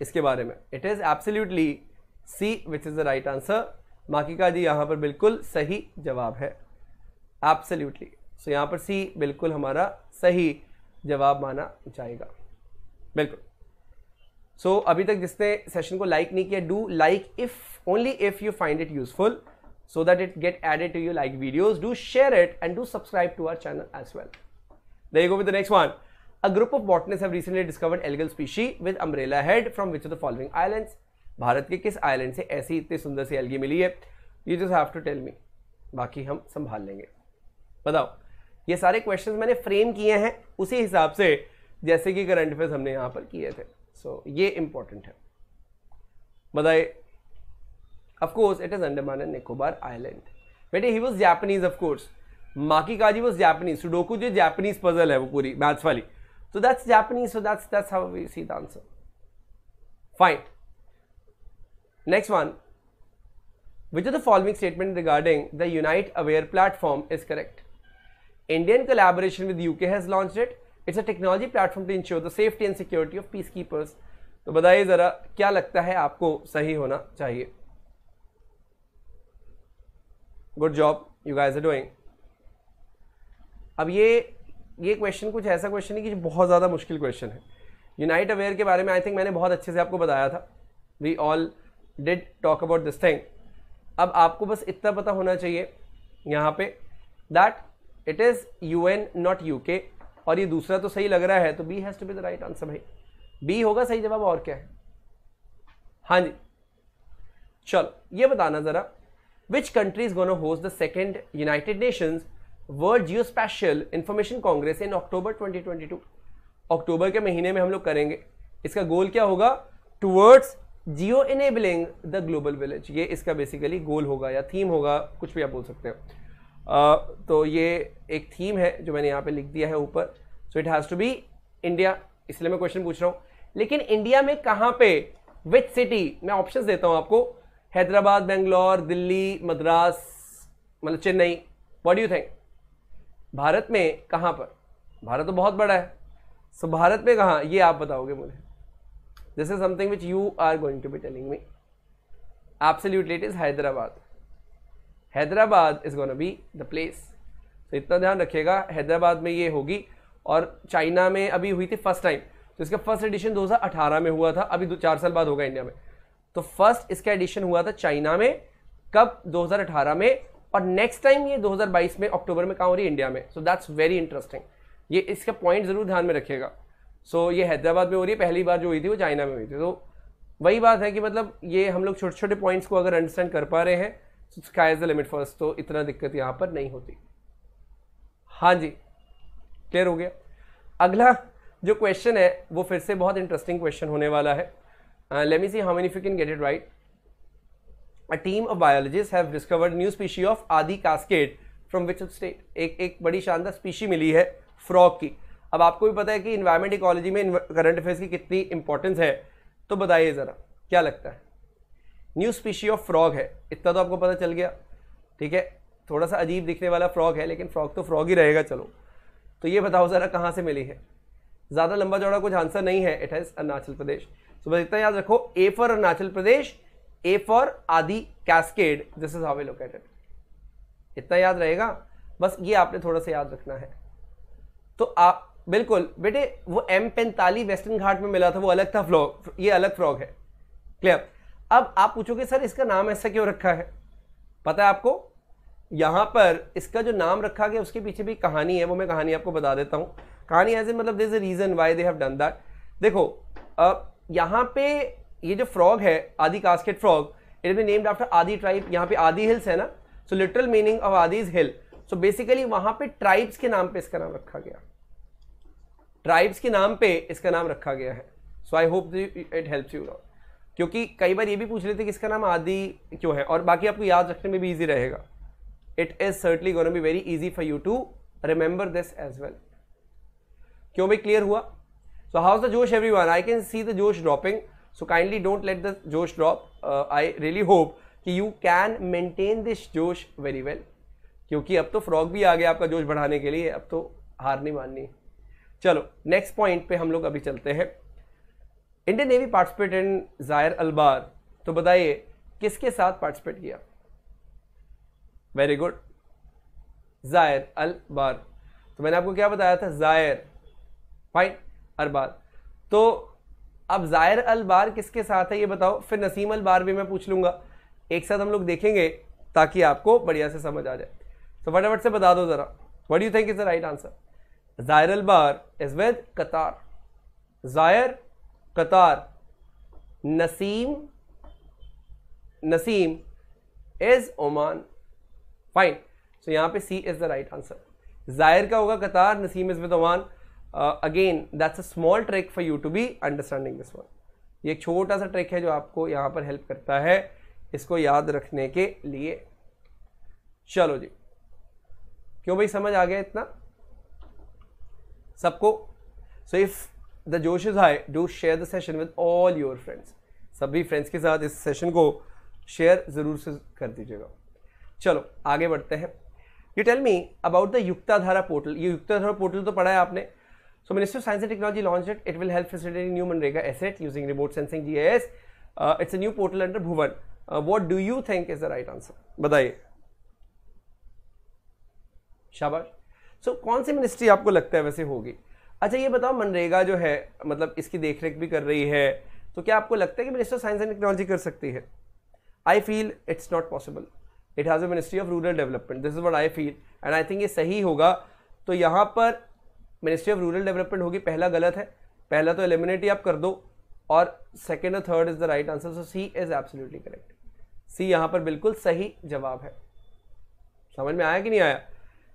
इसके बारे में it is absolutely C which is the right answer Makika ji यहाँ पर बिल्कुल सही जवाब है एब्सोल्यूटली सो so, यहाँ पर सी बिल्कुल हमारा सही जवाब माना जाएगा बिल्कुल सो so, अभी तक जिसने सेशन को लाइक नहीं किया do like if only if you find it useful so that it get added to you like videos do share it and do subscribe to our channel as well देखो with next one A group of botanists have recently discovered algal species with umbrella head from which of the following islands? Bharat के किस island से ऐसी इतनी सुंदर सी algae मिली है you just have to tell me बाकी हम संभाल लेंगे बताओ ये सारे क्वेश्चंस मैंने फ्रेम किए हैं उसी हिसाब से जैसे कि करंट अफेयर्स हमने यहाँ पर किए थे सो so, ये इंपॉर्टेंट है बताए of course it is Andaman and Nicobar island बेटे he was Japanese of course Maki Kaji was Japanese sudoku जो जैपनीज पजल है वो पूरी मैथ्स वाली So that's Japanese. So that's that's how we see the answer. Fine. Next one. Which of the following statement regarding the Unite Aware platform is correct? Indian collaboration with UK has launched it. It's a technology platform to ensure the safety and security of peacekeepers. तो बताइए ज़रा क्या लगता है आपको सही होना चाहिए good job you guys are doing अब ये ये क्वेश्चन कुछ ऐसा क्वेश्चन है कि बहुत ज़्यादा मुश्किल क्वेश्चन है यूनाइट अवेयर के बारे में आई थिंक मैंने बहुत अच्छे से आपको बताया था we all did talk about this thing अब आपको बस इतना पता होना चाहिए यहाँ पे that it is U N not U K और ये दूसरा तो सही लग रहा है तो B has to be the right answer भाई बी होगा सही जवाब और क्या है हाँ जी चलो ये बताना ज़रा which countries gonna gonna host the second United Nations World geospatial information Congress in October 2022 अक्टूबर के महीने में हम लोग करेंगे इसका गोल क्या होगा towards geo enabling the global village ये इसका बेसिकली गोल होगा या थीम होगा कुछ भी आप बोल सकते हो uh, तो ये एक थीम है जो मैंने यहाँ पे लिख दिया है ऊपर so it has to be India इसलिए मैं क्वेश्चन पूछ रहा हूँ लेकिन इंडिया में कहाँ पे विथ सिटी मैं ऑप्शन देता हूँ आपको हैदराबाद बेंगलोर दिल्ली मद्रास मतलब Chennai what you think Bharat में कहाँ पर भारत तो बहुत बड़ा है सो so, भारत में कहाँ ये आप बताओगे मुझे this is something which you are going to be telling me absolutely it is Hyderabad Hyderabad is gonna be the place तो इतना ध्यान रखिएगा हैदराबाद में ये होगी और चाइना में अभी हुई थी फर्स्ट टाइम तो इसका फर्स्ट एडिशन 2018 में हुआ था अभी दो चार साल बाद होगा इंडिया में तो फर्स्ट इसका एडिशन हुआ था चाइना में कब 2018 में और नेक्स्ट टाइम ये 2022 में अक्टूबर में कहाँ हो रही है इंडिया में सो दैट्स वेरी इंटरेस्टिंग ये इसका पॉइंट ज़रूर ध्यान में रखिएगा सो so, ये हैदराबाद में हो रही है पहली बार जो हुई थी वो चाइना में हुई थी तो वही बात है कि मतलब ये हम लोग छोटे छोटे पॉइंट्स को अगर अंडरस्टैंड कर पा रहे हैं तो sky is the limit first तो इतना दिक्कत यहाँ पर नहीं होती हाँ जी क्लियर हो गया अगला जो क्वेश्चन है वो फिर से बहुत इंटरेस्टिंग क्वेश्चन होने वाला है let me see how many you can get it right a team of biologists have discovered new species of आदि cascade from which state? एक एक बड़ी शानदार species मिली है frog की अब आपको भी पता है कि इन्वायरमेंट इकोलॉजी में करंट अफेयर्स की कितनी इंपॉर्टेंस है तो बताइए ज़रा क्या लगता है न्यू स्पीशी ऑफ फ्रॉग है इतना तो आपको पता चल गया ठीक है थोड़ा सा अजीब दिखने वाला फ्रॉग है लेकिन फ्रॉग तो फ्रॉग ही रहेगा चलो तो ये बताओ ज़रा कहाँ से मिली है ज़्यादा लंबा चौड़ा कुछ आंसर नहीं है इट हैज़ अरुणाचल प्रदेश तो बस इतना याद रखो A for Arunachal Pradesh A for Adi cascade this is how located इतना याद रहेगा बस ये आपने थोड़ा सा याद रखना है तो आप बिल्कुल बेटे वो एम पैंताली वेस्टर्न घाट में मिला था वो अलग था फ्लॉग ये अलग फ्रॉग है क्लियर अब आप पूछोगे सर इसका नाम ऐसा क्यों रखा है पता है आपको यहाँ पर इसका जो नाम रखा गया उसके पीछे भी कहानी है वो मैं कहानी आपको बता देता हूँ कहानी एज ए मतलब this a reason why they have done that देखो यहाँ पे ये जो फ्रॉग है Adi cascade frog it be named after Adi tribe यहाँ पे आदि हिल्स है ना so literal meaning of Adi is hill so basically वहां पे ट्राइब्स के नाम पे इसका नाम रखा गया ट्राइब्स के नाम पे इसका नाम रखा गया है so I hope it helps you not क्योंकि कई बार ये भी पूछ लेते कि इसका नाम आदि क्यों है और बाकी आपको याद रखने में भी ईजी रहेगा it is certainly gonna be very easy for you to remember this as well क्यों भाई क्लियर हुआ so how is the josh everyone I can see the josh dropping so kindly don't let the josh drop I really hope कि you can maintain this josh very well क्योंकि अब तो frog भी आ गया आपका जोश बढ़ाने के लिए अब तो हार नहीं माननी चलो नेक्स्ट पॉइंट पे हम लोग अभी चलते हैं Indian Navy participate in Zair Al Bahr तो बताइए किसके साथ पार्टिसिपेट किया वेरी गुड जायर अलबार तो मैंने आपको क्या बताया था जायर फाइन अरबार तो अब ज़ाहिर अल बार किसके साथ है ये बताओ फिर नसीम अल बार भी मैं पूछ लूंगा एक साथ हम लोग देखेंगे ताकि आपको बढ़िया से समझ आ जाए तो फटाफट से बता दो ज़रा what you think is the right answer Zair Al Bahr is with Qatar Zair Qatar Naseem Naseem is Oman fine so यहां पे C is the right answer Zair का होगा Qatar Naseem is with Oman uh, again that's a small trick for you to be understanding this one ये एक छोटा सा trick है जो आपको यहाँ पर हेल्प करता है इसको याद रखने के लिए चलो जी क्यों भाई समझ आ गया इतना सबको so if the josh is high do share the session with all your friends सभी फ्रेंड्स के साथ इस सेशन को शेयर ज़रूर से कर दीजिएगा चलो आगे बढ़ते हैं you tell me about the Yuktdhara portal ये युक्ताधारा पोर्टल तो पढ़ा है आपने So Ministry of Science and Technology launched it. It will help facilitating new Manrega asset using remote sensing GIS. Uh, it's a new portal under Bhuvan. Uh, what do you think is the right answer? बताइए शाबाश सो so, कौन सी ministry आपको लगता है वैसे होगी अच्छा ये बताओ मनरेगा जो है मतलब इसकी देखरेख भी कर रही है तो क्या आपको लगता है कि मिनिस्टर साइंस एंड टेक्नोलॉजी कर सकती है I feel it's not possible it has a ministry of rural development this is what I feel and I think ये सही होगा तो यहाँ पर मिनिस्ट्री ऑफ रूरल डेवलपमेंट होगी पहला गलत है पहला तो एलिमिनेट ही आप कर दो और सेकेंड और third is the right answer so C is absolutely correct C यहाँ पर बिल्कुल सही जवाब है समझ में आया कि नहीं आया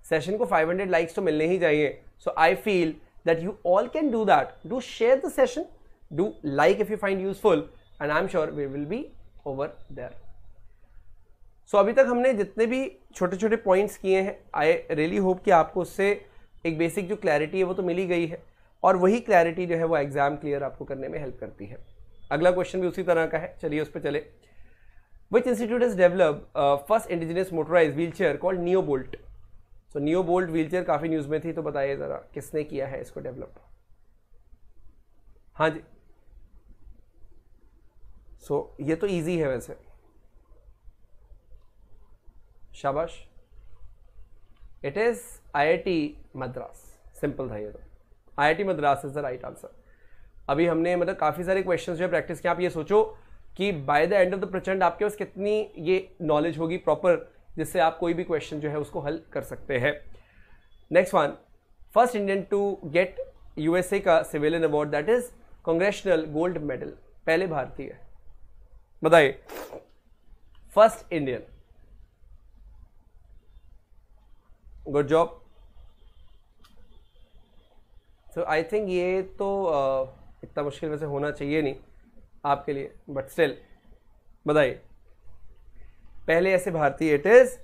सेशन को 500 लाइक्स तो मिलने ही चाहिए so I feel that you all can do that do share the session do like if you find useful and I am sure we will be over there so अभी तक हमने जितने भी छोटे छोटे पॉइंट्स किए हैं आई रियली होप कि आपको उससे एक बेसिक जो क्लैरिटी है वो तो मिली गई है और वही क्लैरिटी जो है वो एग्ज़ाम क्लियर आपको करने में हेल्प करती है अगला क्वेश्चन भी उसी तरह का है चलिए उस पर चले which institute is develop first indigenous motorise wheelchair called Neo Bolt so Neo Bolt wheelchair काफ़ी न्यूज़ में थी तो बताइए ज़रा किसने किया है इसको डेवलप हाँ जी सो so, ये तो ईजी है वैसे शाबाश it is IIT Madras simple था ये तो IIT Madras is the right answer अभी हमने मतलब काफ़ी सारे क्वेश्चंस जो है प्रैक्टिस किया आप ये सोचो कि by the end of the प्रचंड आपके पास कितनी ये नॉलेज होगी प्रॉपर जिससे आप कोई भी क्वेश्चन जो है उसको हल कर सकते हैं next one first Indian to get USA का civilian award that is Congressional Gold Medal पहले भारतीय बताइए first Indian good job so I think ये तो uh, इतना मुश्किल वैसे होना चाहिए नहीं आपके लिए बट स्टिल बताइए पहले ऐसे भारतीय it is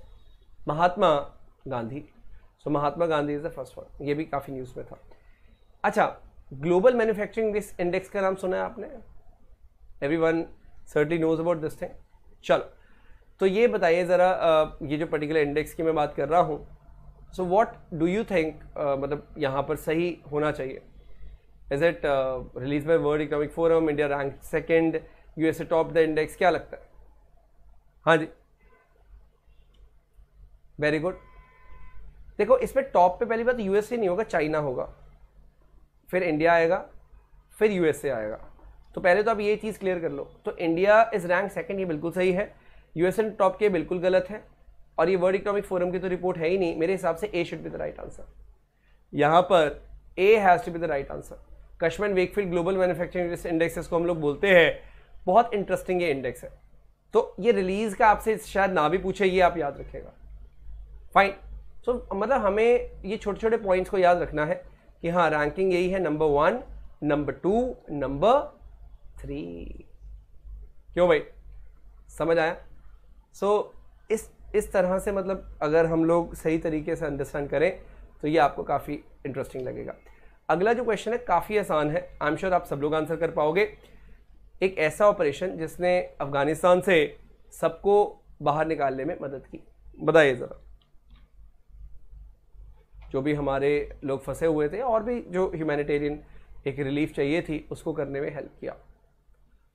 Mahatma Gandhi so so, Mahatma Gandhi is the first one ये भी काफ़ी न्यूज़ में था अच्छा ग्लोबल मैन्युफैक्चरिंग दिस इंडेक्स का नाम सुना है आपने everyone certainly knows about this thing चलो तो ये बताइए ज़रा ये जो पर्टिकुलर इंडेक्स की मैं बात कर रहा हूँ so what do you think मतलब यहाँ पर सही होना चाहिए is it release by World economic Forum India rank second USA top the index क्या लगता है हाँ जी वेरी गुड देखो इसमें टॉप पे पहली बात यूएसए नहीं होगा चाइना होगा फिर इंडिया आएगा फिर यूएसए आएगा तो पहले तो आप ये चीज़ क्लियर कर लो तो इंडिया इज रैंक सेकेंड ये बिल्कुल सही है यूएसए टॉप के बिल्कुल गलत है और ये वर्ल्ड इकोनॉमिक फोरम की तो रिपोर्ट है ही नहीं मेरे हिसाब से A should be the right answer यहाँ पर A has to be the right answer Cushman Wakefield global manufacturing index को हम लोग बोलते हैं बहुत इंटरेस्टिंग ये इंडेक्स है तो ये रिलीज़ का आपसे शायद ना भी पूछे ये आप याद रखेगा फाइन सो so, मतलब हमें ये छोटे छोटे पॉइंट्स को याद रखना है कि हाँ रैंकिंग यही है number one number two number three क्यों भाई समझ आया सो so, इस तरह से मतलब अगर हम लोग सही तरीके से अंडरस्टैंड करें तो ये आपको काफ़ी इंटरेस्टिंग लगेगा अगला जो क्वेश्चन है काफ़ी आसान है आई एम श्योर आप सब लोग आंसर कर पाओगे एक ऐसा ऑपरेशन जिसने अफ़गानिस्तान से सबको बाहर निकालने में मदद की बताइए ज़रा जो भी हमारे लोग फंसे हुए थे और भी जो ह्यूमैनिटेरियन एक रिलीफ चाहिए थी उसको करने में हेल्प किया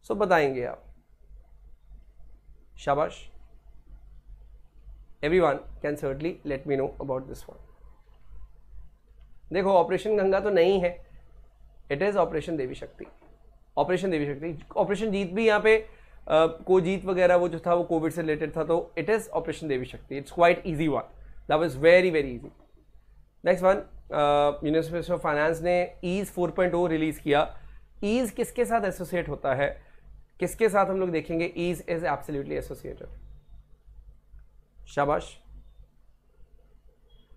सो बताएंगे आप शाबाश everyone can certainly let me know about this one देखो ऑपरेशन गंगा तो नहीं है इट इज़ ऑपरेशन देवी शक्ति ऑपरेशन देवी शक्ति ऑपरेशन जीत भी यहाँ पे Uh, को जीत वगैरह वो जो था वो कोविड से रिलेटेड था तो it is operation Devi Shakti it's quite easy one that was very very easy next one university of finance ने ईज 4.0 रिलीज़ किया ईज किसके साथ एसोसिएट होता है किसके साथ हम लोग देखेंगे ईज इज एब्सोल्युटली एसोसिएटेड शाबाश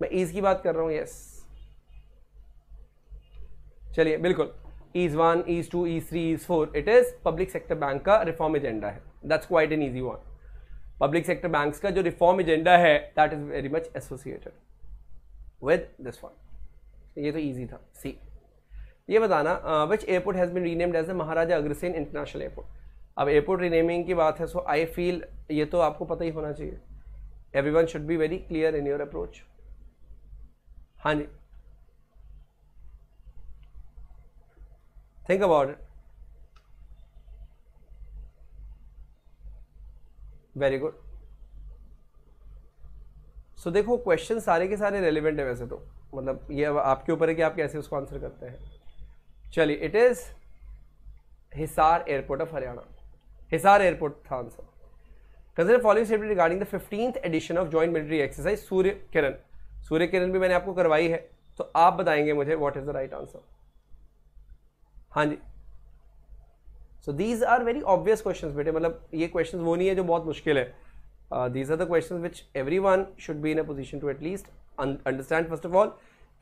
मैं ईज़ की बात कर रहा हूं यस चलिए बिल्कुल EASE one EASE two EASE three EASE four it is public sector bank का रिफॉर्म एजेंडा है that's quite an easy one public sector bank का जो रिफॉर्म एजेंडा है that is very much associated with this one ये तो easy था C ये बताना which airport has been renamed as a Maharaja Agrasen international airport अब एयरपोर्ट रीनेमिंग की बात है सो आई फील ये तो आपको पता ही होना चाहिए one should be very clear in your approach हाँ जी think about very good so देखो क्वेश्चन सारे के सारे रेलिवेंट है वैसे तो मतलब ये आपके ऊपर है कि आप कैसे उसको आंसर करते हैं चलिए it is Hisar airport of Haryana Hisar airport था answer consider following statement regarding the fifteenth edition of joint military exercise Surya Kiran Surya Kiran भी मैंने आपको करवाई है तो आप बताएंगे मुझे what is the right answer हाँ जी so these are very obvious question बेटे मतलब ये क्वेश्चन वो नहीं है जो बहुत मुश्किल है these are the question which everyone should be in a position to at least understand first of all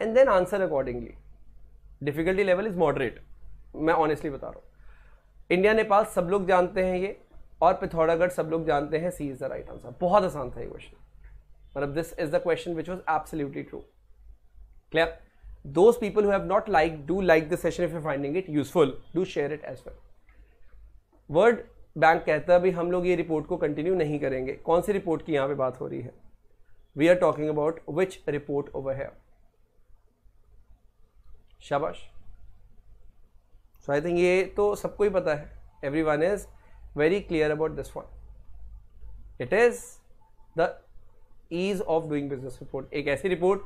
and then answer accordingly difficulty level is moderate मैं ऑनेस्टली बता रहा हूँ इंडिया नेपाल सब लोग जानते हैं ये और पिथौरागढ़ सब लोग जानते हैं C is the right answer बहुत आसान था ये क्वेश्चन मतलब this is the question which was absolutely true clear those people who have not liked do like the session if you're finding it useful do share it as well bank कहता है अभी हम लोग ये report को continue नहीं करेंगे कौन सी रिपोर्ट की यहाँ पे बात हो रही है we are talking about which report over है शाबाश सो आई थिंक ये तो सबको ही पता है every one is very clear about this one it is the ease of doing business report एक ऐसी रिपोर्ट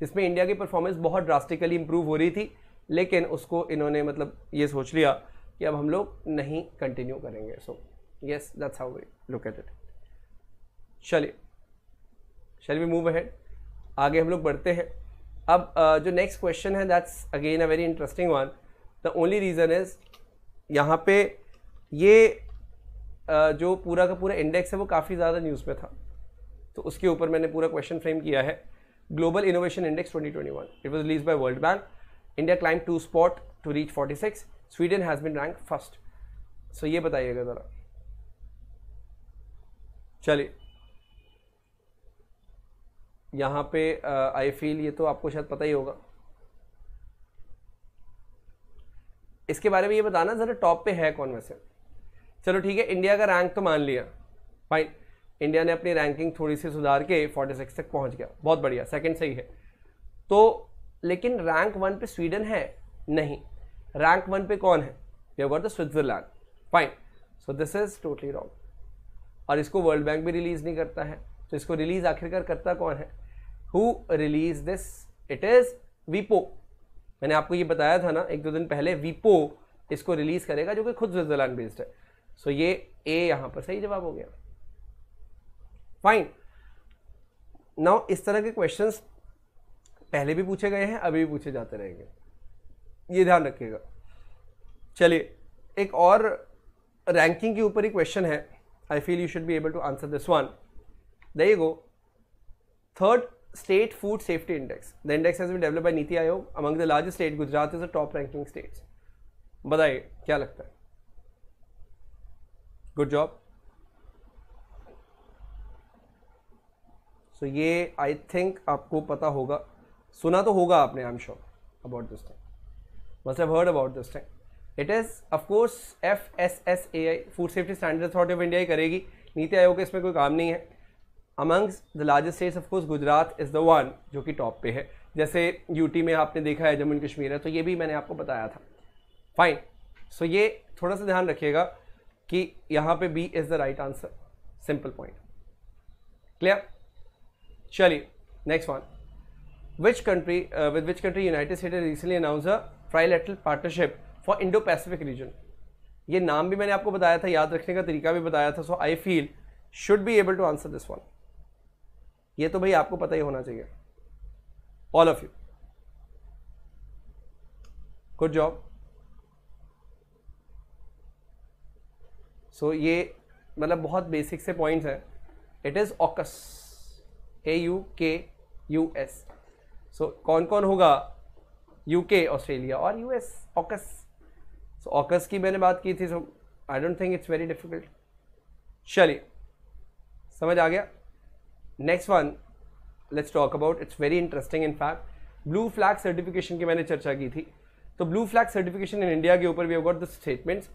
जिसमें इंडिया की परफॉर्मेंस बहुत ड्रास्टिकली इंप्रूव हो रही थी लेकिन उसको इन्होंने मतलब ये सोच लिया कि अब हम लोग नहीं कंटिन्यू करेंगे so yes that's how we look at it चलिए शैल वी मूव अहेड आगे हम लोग बढ़ते हैं अब uh, जो नेक्स्ट क्वेश्चन है that's again a very interesting one the only reason is यहाँ पे ये जो पूरा का पूरा इंडेक्स है वो काफ़ी ज़्यादा न्यूज़ में था तो उसके ऊपर मैंने पूरा क्वेश्चन फ्रेम किया है global innovation index 2021 it was release by World Bank India climb two spot to reach 46 Sweden has been rank first so ये बताइएगा ज़रा चलिए यहाँ पे आई uh, फील ये तो आपको शायद पता ही होगा इसके बारे में ये बताना ज़रा टॉप पे है कौन वैसे चलो ठीक है इंडिया का रैंक तो मान लिया फाइन इंडिया ने अपनी रैंकिंग थोड़ी सी सुधार के 46 तक पहुंच गया बहुत बढ़िया सेकंड सही है तो लेकिन रैंक वन पे स्वीडन है नहीं रैंक वन पे कौन है Switzerland fine so this is totally wrong और इसको वर्ल्ड बैंक भी रिलीज नहीं करता है तो इसको रिलीज आखिरकार करता कौन है who release this it is वीपो मैंने आपको ये बताया था ना एक दो दिन पहले वीपो इसको रिलीज करेगा जो कि खुद स्विट्जरलैंड बेस्ड है सो ये ए यहां पर सही जवाब हो गया फाइन नाउ इस तरह के क्वेश्चंस पहले भी पूछे गए हैं अभी भी पूछे जाते रहेंगे ये ध्यान रखिएगा चलिए एक और रैंकिंग के ऊपर ही क्वेश्चन है I feel you should be able to answer this one they go third state food safety index the index has be develop by NITI Aayog among the largest state Gujarat is a top ranking states बताइए क्या लगता है good job so ये I think आपको पता होगा सुना तो होगा आपने I am sure about this thing must have heard about this thing it is of course F S S A I food safety standard authority of India ही करेगी नीति आयोग के इसमें कोई काम नहीं है amongst the largest states of course Gujarat is the one जो कि टॉप पे है जैसे यूटी में आपने देखा है जम्मू एंड कश्मीर है तो ये भी मैंने आपको बताया था फाइन सो so ये थोड़ा सा ध्यान रखिएगा कि यहां पे B is the right answer simple point clear चलिए next one which country with which country United State recently announce a a trilateral partnership for indo pacific ये नाम भी मैंने आपको बताया था याद रखने का तरीका भी बताया था so I feel should be able to answer this one ये तो भाई आपको पता ही होना चाहिए all of you good job so ये मतलब बहुत बेसिक से पॉइंट्स हैं it is AUKUS A U K U S so कौन कौन होगा यू के ऑस्ट्रेलिया और U S AUKUS so AUKUS की मैंने बात की थी so I don't think it's very difficult चलिए समझ आ गया next one let's talk about it's very interesting in fact blue flag certification की मैंने चर्चा की थी तो blue flag certification in India के ऊपर we have the statements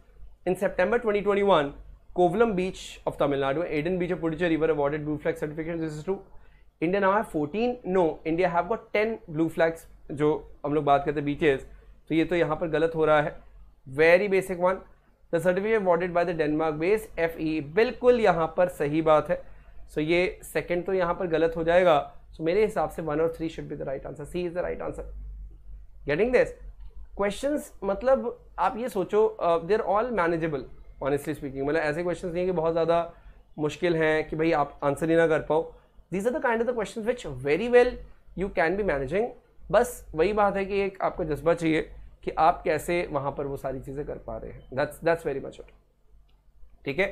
In September 2021, Kovalam Beach of Tamil Nadu, Aden Beach of Puducherry were awarded blue flag certifications. This is true. India now have 14. No, India have got 10 blue flags. जो हम लोग बात करते हैं BTS, तो ये तो यहाँ पर गलत हो रहा है. Very basic one. The certificate awarded by the Denmark based F E बिल्कुल यहाँ पर सही बात है सो so, ये सेकंड तो यहाँ पर गलत हो जाएगा सो so, मेरे हिसाब से वन और three should be the right answer C is the right answer getting this question मतलब आप ये सोचो they are all manageable honestly speaking मतलब ऐसे क्वेश्चन नहीं है कि बहुत ज़्यादा मुश्किल हैं कि भाई आप आंसर ही ना कर पाओ these are the kind of the question which very well you can be managing बस वही बात है कि एक आपको जज्बा चाहिए कि आप कैसे वहाँ पर वो सारी चीज़ें कर पा रहे हैं that's that's very much it ठीक है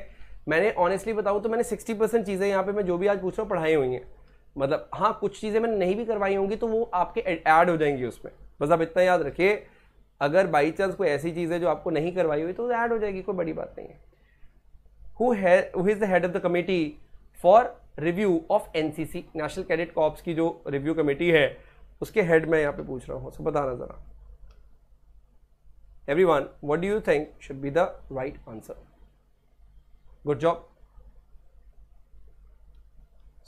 मैंने ऑनेस्टली बताऊँ तो मैंने सिक्सटी परसेंट चीज़ें यहाँ पे मैं जो भी आज पूछ रहा हूँ पढ़ाई हुई हैं मतलब हाँ कुछ चीज़ें मैंने नहीं भी करवाई होंगी तो वो आपके ऐड हो जाएंगी उसमें बस आप इतना याद रखिए अगर बाई चांस कोई ऐसी चीज़ है जो आपको नहीं करवाई हुई तो ऐड हो जाएगी कोई बड़ी बात नहीं है who is the head of the committee for review of N C C national cadet corps की जो रिव्यू कमेटी है उसके हेड मैं यहाँ पे पूछ रहा हूँ उसको बताना ज़रा everyone what do you think should be the right answer good job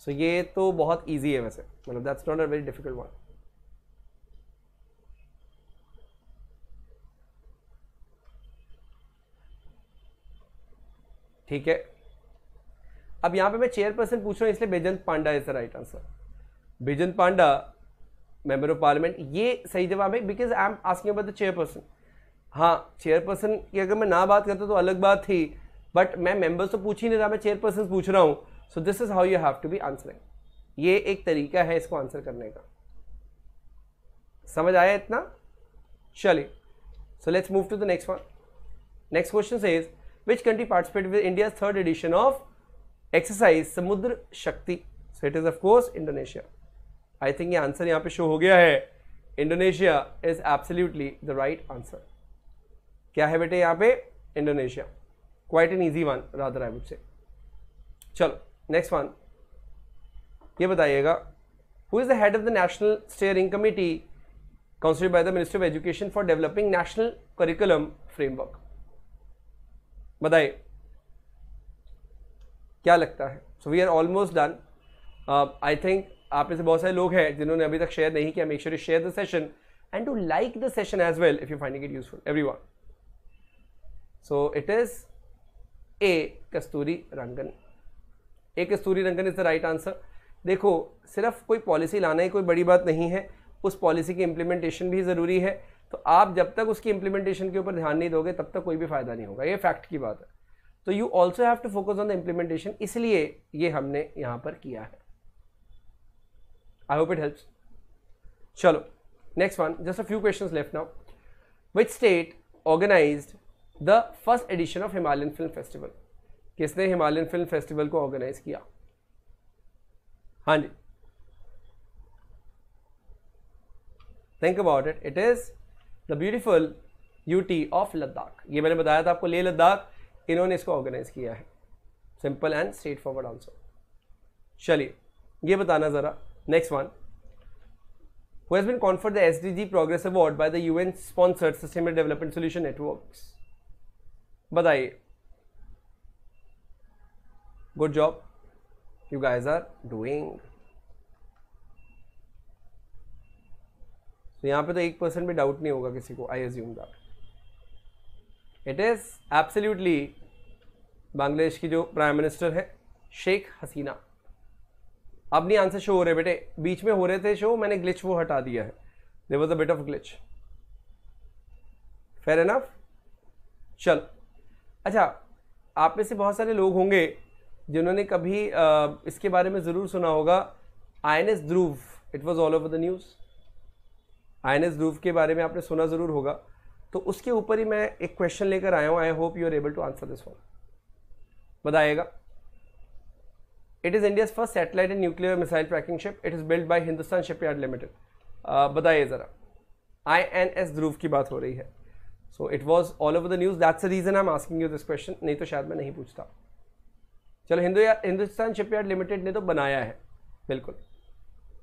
so ये तो बहुत ईजी है वैसे मतलब that's not a very difficult one ठीक है अब यहाँ पे मैं चेयरपर्सन पूछ रहा हूँ इसलिए Baijayant Panda is the right answer Baijayant Panda member of parliament ये सही जवाब है because I am asking about the chairperson हाँ चेयरपर्सन की अगर मैं ना बात करता तो अलग बात थी बट मैं मेंबर्स तो पूछ ही नहीं रहा मैं चेयरपर्सन पूछ रहा हूँ so this is how you have to be answering ये एक तरीका है इसको आंसर करने का समझ आया इतना चलिए so let's move to the next one next question is which country participate with India third edition of exercise Samudra Shakti so it is of course Indonesia I think ये आंसर यहाँ पे शो हो गया है Indonesia is absolutely the right answer क्या है बेटे यहाँ पे Indonesia quite an easy one rather I would say चलो नेक्स्ट वन ये बताइएगा who is the head of the national steering committee council by the minister of education for developing national curriculum framework बताइए क्या लगता है so we are almost done I think आप में से बहुत सारे लोग हैं जिन्होंने अभी तक शेयर नहीं किया make sure share the session and to like the session as well if you finding it useful everyone so it is A Kasturirangan A Kasturirangan is the right answer देखो सिर्फ कोई policy लाना ही कोई बड़ी बात नहीं है उस पॉलिसी की इम्प्लीमेंटेशन भी ज़रूरी है तो आप जब तक उसकी इंप्लीमेंटेशन के ऊपर ध्यान नहीं दोगे तब तक कोई भी फ़ायदा नहीं होगा ये फैक्ट की बात है तो you also have to focus on the implementation इसलिए ये हमने यहाँ पर किया है आई होप इट हेल्प चलो next one just a few question left now which state organize the first edition of Himalayan film festival किसने हिमालयन फिल्म फेस्टिवल को ऑर्गेनाइज किया हाँ जी think about it it is the beautiful UT of Ladakh ये मैंने बताया था आपको ले लद्दाख इन्होंने इसको ऑर्गेनाइज किया है simple and straightforward answer चलिए ये बताना ज़रा next one who the S D G progress award by the U N sponsored sustainable development solution network बताइए good job you guys are doing तो यहाँ पे तो एक परसेंट भी डाउट नहीं होगा किसी को I assume that it is absolutely Bangladesh की जो प्राइम मिनिस्टर है शेख हसीना अब नहीं आंसर शो हो रहे बेटे बीच में हो रहे थे शो मैंने ग्लिच वो हटा दिया है there was a bit of glitch fair enough चल अच्छा आप में से बहुत सारे लोग होंगे जिन्होंने कभी आ, इसके बारे में ज़रूर सुना होगा I N S Dhruv it was all over the news I N S Dhruv के बारे में आपने सुना ज़रूर होगा तो उसके ऊपर ही मैं एक क्वेश्चन लेकर आया हूँ I hope you are able to answer this one बताइएगा it is India's first satellite and nuclear missile tracking ship it is build by Hindustan shipyard limited बताइए ज़रा आई एन एस ध्रुव की बात हो रही है so it was all over the news that's a reason I am asking you this question नहीं तो शायद मैं नहीं पूछता चलो हिंदू हिंदुस्तान शिपयार्ड लिमिटेड ने तो बनाया है बिल्कुल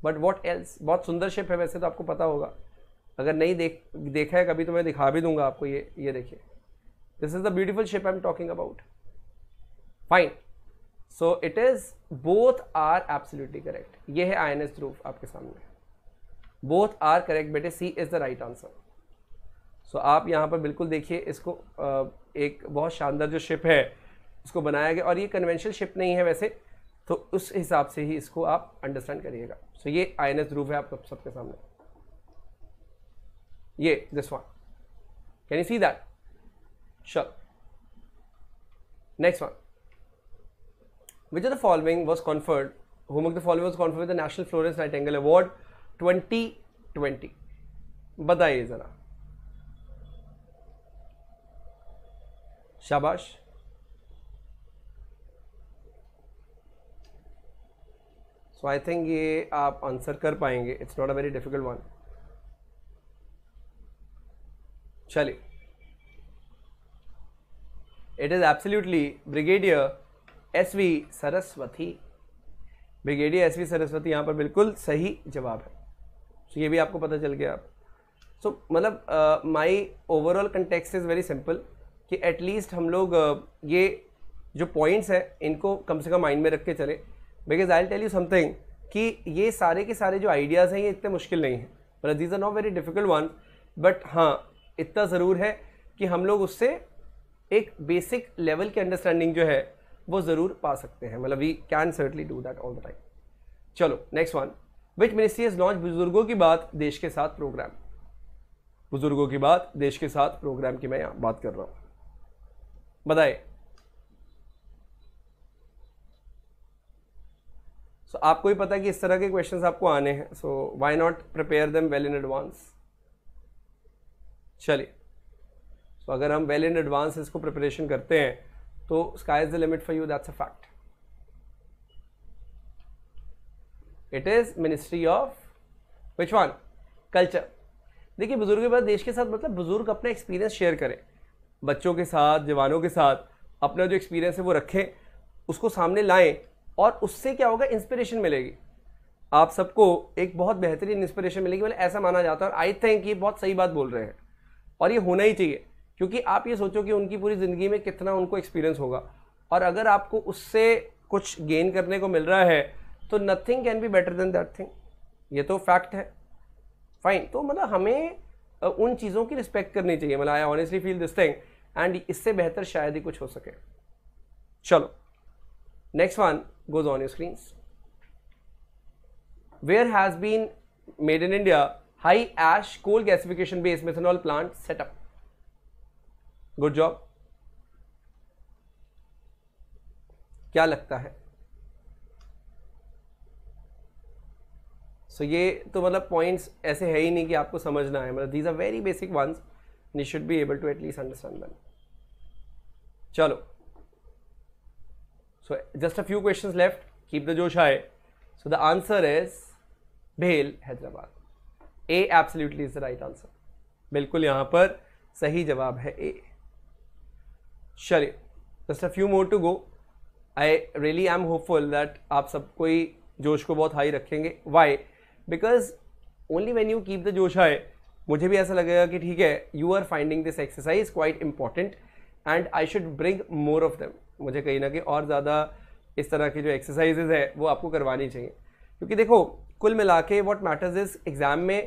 बट वॉट एल्स बहुत सुंदर शिप है वैसे तो आपको पता होगा अगर नहीं देख देखा है कभी तो मैं दिखा भी दूंगा आपको ये ये देखिए this is the beautiful ship I am talking about fine so it is both are absolutely correct ये है आई एन एस ध्रुव आपके सामने बोथ आर करेक्ट बेटे C is the right answer so आप यहाँ पर बिल्कुल देखिए इसको एक बहुत शानदार जो शिप है इसको बनाया गया और ये कन्वेंशनल शिप नहीं है वैसे तो उस हिसाब से ही इसको आप अंडरस्टैंड करिएगा सो so ये आई एन एस ध्रुव है आप सबके सामने ये this one can you see that show next one which are the following was conferred who of the following was conferred with the national Florence Nightingale award twenty twenty बताइए जरा शाबाश सो I think ये आप answer कर पाएंगे it's not a very difficult one चलिए it is absolutely brigadier S V Saraswati brigadier S V Saraswati यहाँ पर बिल्कुल सही जवाब है so, ये भी आपको पता चल गया सो so, मतलब my overall context is very simple कि एटलीस्ट हम लोग uh, ये जो पॉइंट्स हैं इनको कम से कम माइंड में रख के चले because I tell you something कि ये सारे के सारे जो आइडियाज़ हैं ये इतने मुश्किल नहीं हैं मतलब these are not very difficult one but हाँ इतना ज़रूर है कि हम लोग उससे एक बेसिक लेवल की अंडरस्टैंडिंग जो है वो ज़रूर पा सकते हैं मतलब we can certainly do that all the time चलो next one which ministry is launch बुजुर्गों की बात देश के साथ प्रोग्राम बुजुर्गों की बात देश के साथ प्रोग्राम की मैं यहाँ बात कर रहा हूँ बताए सो so, आपको ही पता है कि इस तरह के क्वेश्चंस आपको आने हैं so why not prepare them well in advance चलिए सो तो अगर हम वेल इन एडवांस इसको प्रिपरेशन करते हैं तो sky is the limit for you that's a fact it is ministry of which one culture देखिए बुजुर्ग के बाद देश के साथ मतलब बुजुर्ग अपना एक्सपीरियंस शेयर करें बच्चों के साथ जवानों के साथ अपना जो एक्सपीरियंस है वो रखें उसको सामने लाएं और उससे क्या होगा इंस्पिरेशन मिलेगी आप सबको एक बहुत बेहतरीन इंस्पिरेशन मिलेगी मतलब ऐसा माना जाता है और आई थिंक ये बहुत सही बात बोल रहे हैं और ये होना ही चाहिए क्योंकि आप ये सोचो कि उनकी पूरी ज़िंदगी में कितना उनको एक्सपीरियंस होगा और अगर आपको उससे कुछ गेन करने को मिल रहा है तो nothing can be better than that thing ये तो फैक्ट है फाइन तो मतलब हमें उन चीज़ों की रिस्पेक्ट करनी चाहिए मतलब I honestly feel this thing and इससे बेहतर शायद ही कुछ हो सके चलो next one goes on your screens where has been made in India high ash coal gasification based methanol plant setup good job क्या लगता है सो so, ये तो मतलब पॉइंट्स ऐसे है ही नहीं कि आपको समझना है मतलब these are very basic ones you should be able to at least understand them चलो so just a few questions left keep the josh आए सो द आंसर इज भेल Hyderabad A absolutely is the right answer बिल्कुल यहाँ पर सही जवाब है A चलिए just a few more to go I really I am hopeful that आप सब कोई जोश को बहुत हाई रखेंगे why because only when you keep the josh high मुझे भी ऐसा लगेगा कि ठीक है you are finding this exercise quite important and I should bring more of them मुझे कहीं ना कहीं और ज़्यादा इस तरह की जो एक्सरसाइजेज है वो आपको करवानी चाहिए क्योंकि देखो कुल मिला के वॉट मैटर्स इज एग्ज़ाम में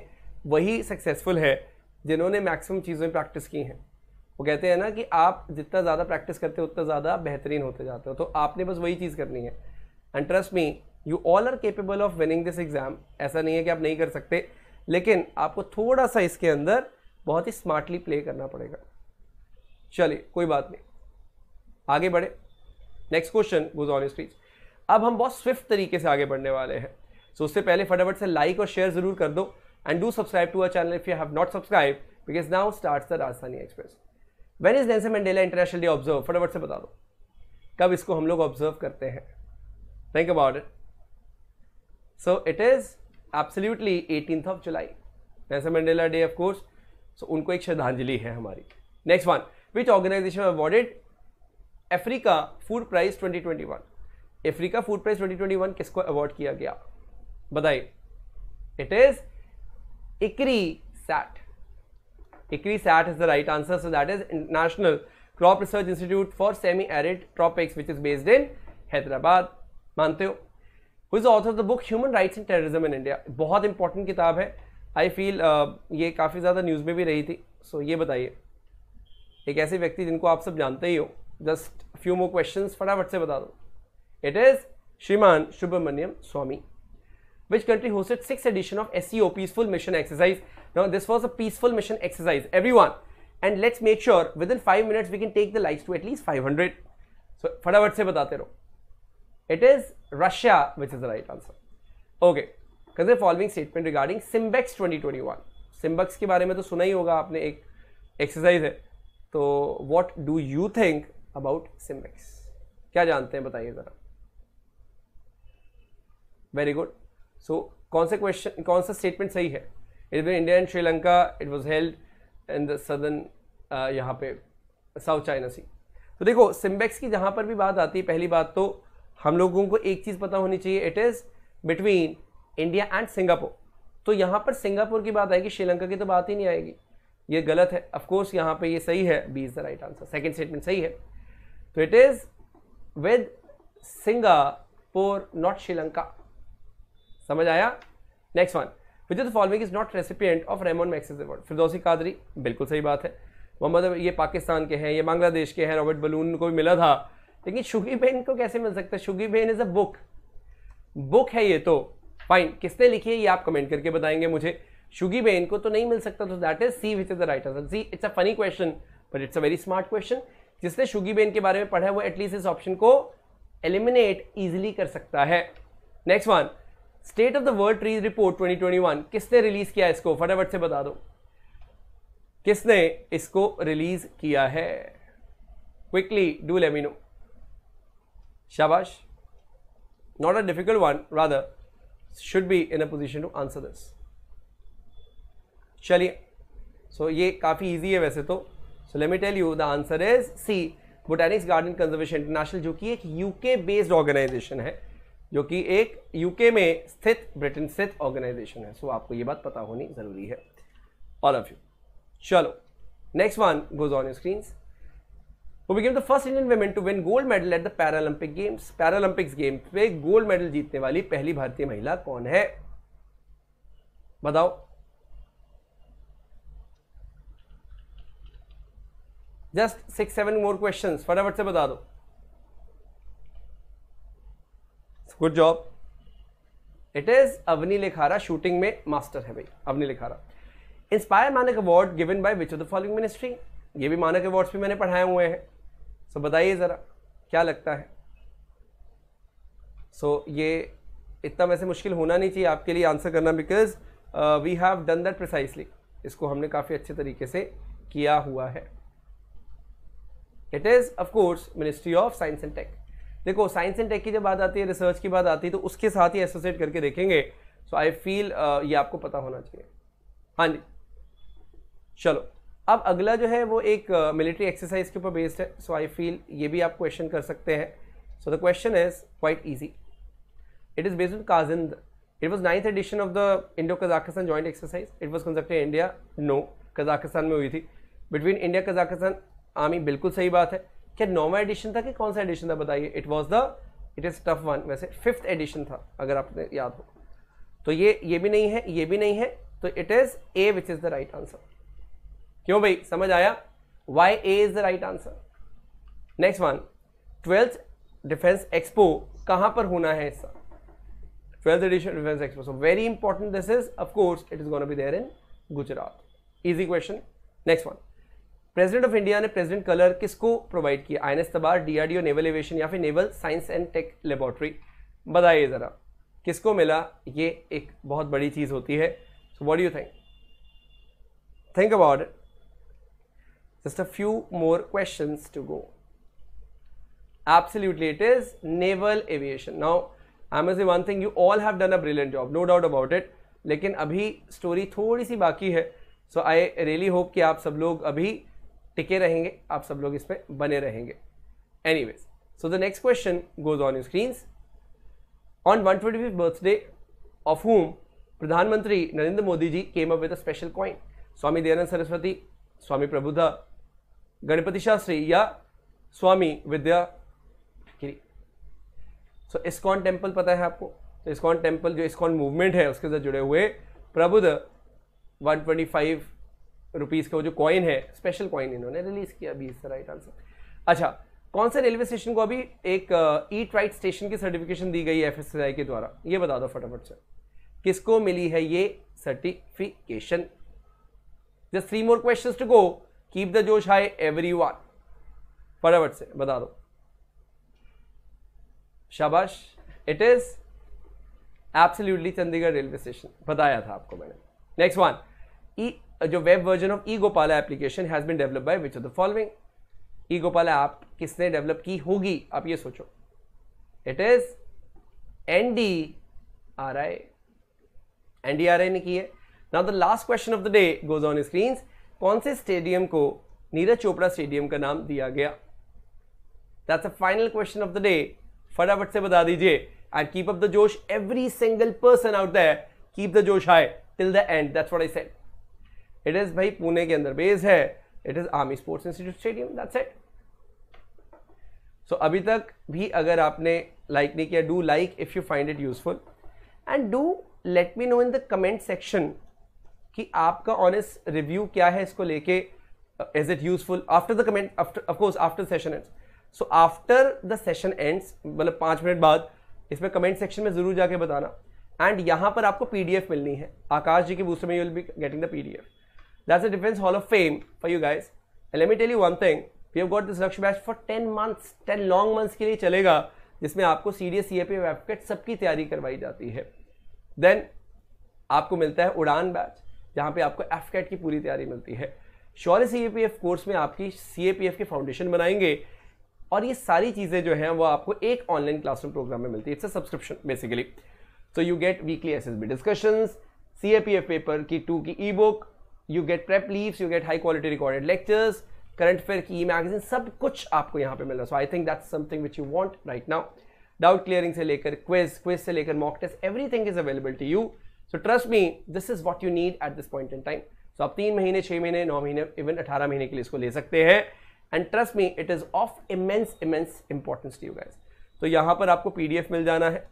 वही सक्सेसफुल है जिन्होंने मैक्सिमम चीज़ों में प्रैक्टिस की हैं वो कहते हैं ना कि आप जितना ज़्यादा प्रैक्टिस करते हो उतना ज़्यादा बेहतरीन होते जाते हो तो आपने बस वही चीज़ करनी है and trust me you all are capable of winning this exam ऐसा नहीं है कि आप नहीं कर सकते लेकिन आपको थोड़ा सा इसके अंदर बहुत ही स्मार्टली प्ले करना पड़ेगा चलिए कोई बात नहीं आगे बढ़े next question goes on speech अब हम बहुत स्विफ्ट तरीके से आगे बढ़ने वाले हैं सो so, उससे पहले फटाफट से लाइक और शेयर ज़रूर कर दो and do subscribe to our channel if you have not subscribed because now starts the Rajasthani Express. When is Nelson Mandela International Day observed? फटाफट से बता दो कब इसको हम लोग ऑब्जर्व करते हैं think about it. So it is absolutely 18th of July. Nelson Mandela Day of course. So उनको एक श्रद्धांजलि है हमारी next one which organization awarded Africa food prize 2021 Africa food prize 2021 किसको अवार्ड किया गया बताइए it is icri SAT icri SAT is the right answer so that is international crop research institute for semi arid tropics which is based in Hyderabad मानते हो who is author the book human rights and terrorism in India बहुत important किताब है I feel uh, ये काफ़ी ज़्यादा news में भी रही थी सो so, ये बताइए एक ऐसे व्यक्ति जिनको आप सब जानते ही हो जस्ट फ्यू मोर क्वेश्चन फटाफट से बता दो इट इज़ श्रीमान सुब्रमण्यम स्वामी which country hosted sixth edition of SEO Peaceful Mission Exercise. Now, this was a peaceful mission exercise, everyone. And let's make sure within five minutes we can take the likes to at least 500. So, फटाफट से बताते रहो. It is Russia which is the right answer. Okay. Because the following statement regarding Simbex 2021. Simbex के बारे में तो सुना ही होगा आपने एक एक्सरसाइज है तो what do you think about Simbex? क्या जानते हैं बताइए ज़रा Very good. सो कौन सा क्वेश्चन कौन सा स्टेटमेंट सही है it been India and Sri Lanka it was held in the सदन यहाँ पे साउथ चाइना सी तो देखो सिम्बेक्स की जहाँ पर भी बात आती है पहली बात तो हम लोगों को एक चीज़ पता होनी चाहिए it is between India and Singapore तो यहाँ पर सिंगापुर की बात आएगी श्रीलंका की तो बात ही नहीं आएगी ये गलत है ऑफकोर्स यहाँ पे ये सही है B is the right answer second statement सही है तो it is with Singapore not Sri Lanka समझ आया next one which the following is not recipient of Ramon Magsaysay award Firdausi Qadri बिल्कुल सही बात है मोहम्मद ये पाकिस्तान के हैं ये बांग्लादेश के हैं रॉबर्ट बलून को भी मिला था लेकिन शुगी बेन को कैसे मिल सकता है Shuggie Bain is a book book है ये तो फाइन किसने लिखी है ये आप कमेंट करके बताएंगे मुझे शुगी बेन को तो नहीं मिल सकता तो that is C which is the right answer C it's a funny question but it's a very smart question जिसने शुगी बेन के बारे में पढ़ा है वो एटलीस्ट इस ऑप्शन को एलिमिनेट ईजिली कर सकता है next one state of the world trees report 2021 किसने रिलीज किया इसको फटाफट से बता दो किसने इसको रिलीज किया है क्विकली डू ले नो शाबाश not a difficult one rather should be in a position to answer this चलिए सो ये काफ़ी इजी है वैसे तो so let me tell you the answer is C botanics garden conservation international जो कि एक यूके बेस्ड ऑर्गेनाइजेशन है जो कि एक यूके में स्थित ब्रिटेन स्थित ऑर्गेनाइजेशन है सो आपको ये बात पता होनी ज़रूरी है ऑल ऑफ यू चलो next one goes on screen वो became the first Indian women to win gold medal at the Paralympic games Paralympics game पे गोल्ड मेडल जीतने वाली पहली भारतीय महिला कौन है बताओ just six seven more question फटाफट से बता दो good job it is Avani Lekhara shooting में मास्टर है भाई Avani Lekhara inspire Manak award given by which of the following ministry ये भी मानक अवार्ड्स भी मैंने पढ़ाए हुए हैं सो so, बताइए ज़रा क्या लगता है सो so, ये इतना वैसे मुश्किल होना नहीं चाहिए आपके लिए आंसर करना because we have done that precisely इसको हमने काफ़ी अच्छे तरीके से किया हुआ है it is of course ministry of science and tech देखो साइंस एंड टेक की जब बात आती है रिसर्च की बात आती है तो उसके साथ ही एसोसिएट करके देखेंगे सो आई फील ये आपको पता होना चाहिए हाँ जी चलो अब अगला जो है वो एक मिलिट्री uh, एक्सरसाइज के ऊपर बेस्ड है सो आई फील ये भी आप क्वेश्चन कर सकते हैं so the question is quite easy it is based on Kazind it was ninth edition of the Indo Kazakhstan joint exercise it was conducted India no Kazakhstan में हुई थी. Between India Kazakhstan army बिल्कुल सही बात है. क्या नौवा addition था कि कौन सा एडिशन था बताइए it was the it is tough one वैसे फिफ्थ एडिशन था अगर आपने याद हो तो ये ये भी नहीं है ये भी नहीं है तो it is a which is the right answer क्यों भाई समझ आया why A is the right answer next one twelfth defence expo कहां पर होना है इसका twelfth edition defence expo so very important this is of course it is gonna be there in Gujarat easy question next one president of India ने president colour किसको provide किया I N S Tabar DRDO naval aviation या फिर naval science and tech laboratory बताइए ज़रा किसको मिला ये एक बहुत बड़ी चीज़ होती है so what you think think about just a few more question to go go it is naval aviation now I i one thing you all have done a done job no doubt about it लेकिन अभी story थोड़ी सी बाकी है so I really hope कि आप सब लोग अभी टिके रहेंगे आप सब लोग इसमें बने रहेंगे anyways so the next question goes on you screen on one twenty fifth birthday of home प्रधानमंत्री Narendra Modi ji came up with a special coin Swami Dayanand Saraswati Swami Prabuddha Ganapati Shastri या Swami Vidya Giri so so, ISKCON temple पता है आपको तो इस्कॉन टेम्पल जो इस्कॉन मूवमेंट है उसके साथ जुड़े हुए प्रबुद्ध 125 रुपीज़ का वो जो कॉइन है स्पेशल कॉइन इन्होंने रिलीज़ किया अभी इसका राइट आंसर अच्छा कौन से रेलवे स्टेशन को अभी एक ईट राइट स्टेशन की सर्टिफिकेशन दी गई है एफ के द्वारा ये बता दो फटाफट से किसको मिली है ये certification just three more question to go keep the josh high every one फटाफट से बता दो शाबाश it is absolutely Chandigarh railway station बताया था आपको मैंने नेक्स्ट वन Uh, जो web version of E Gopala application has been develop by which of the following E Gopala app किसने डेवलप की होगी आप ये सोचो it is N D R I N D R आई ने की है now the last question of the day goes on screen कौन से स्टेडियम को नीरज चोपड़ा स्टेडियम का नाम दिया गया that's a final question of the day फटाफट से बता दीजिए and keep up the josh every single person out that keep the josh high till the end that's what I said it is भाई पुणे के अंदर बेस है it is army sports institute stadium that's it so अभी तक भी अगर आपने like like नहीं किया do like if you find it useful and do let me know in the comment section कि आपका ऑनेस्ट रिव्यू क्या है इसको लेके is it useful after the comment of course after session ends so after the session ends मतलब पाँच minute बाद इसमें कमेंट सेक्शन में ज़रूर जाके बताना एंड यहाँ पर आपको एफ मिलनी है आकाश जी के बूस्टर में you will be getting the P D F That's the Defense Hall of Fame for you guys. And let me tell you one thing. We have got this Lakshya Bash for 10 months, 10 long months ke liye chalega जिसमें आपको C D S C A P वेबकेट सबकी तैयारी करवाई जाती है then आपको मिलता है उड़ान बैच जहाँ पे आपको एफ कैट की पूरी तैयारी मिलती है Shaurya C A P F course में आपकी सी ए पी एफ के फाउंडेशन बनाएंगे और ये सारी चीज़ें जो हैं वो आपको एक ऑनलाइन क्लासरूम प्रोग्राम में मिलती है it's a subscription basically so you get weekly S S B discussions C A P F paper की टू की E book you get prep leaves you get high quality recorded lectures current affair की magazine सब कुछ आपको यहाँ पे मिल रहा है so I think that's something which you want right now doubt clearing से लेकर क्विज क्विज से लेकर mock test everything is available to you so trust me this is what you need at this point in time so आप तीन महीने छः महीने नौ महीने इवन अठारह महीने के लिए इसको ले सकते हैं and trust me it is of immense immense importance to you guys तो यहाँ पर आपको पी मिल जाना है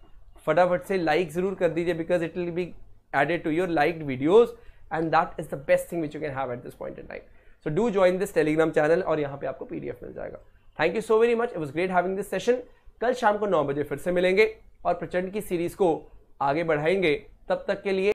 फटाफट से लाइक ज़रूर कर दीजिए because it will be added to your like videos and that is the best thing which you can have at this point in time so do join this telegram channel और यहाँ पे आपको PDF मिल जाएगा thank you so very much it was great having this session कल शाम को नौ बजे फिर से मिलेंगे और प्रचंड की सीरीज को आगे बढ़ाएंगे तब तक के लिए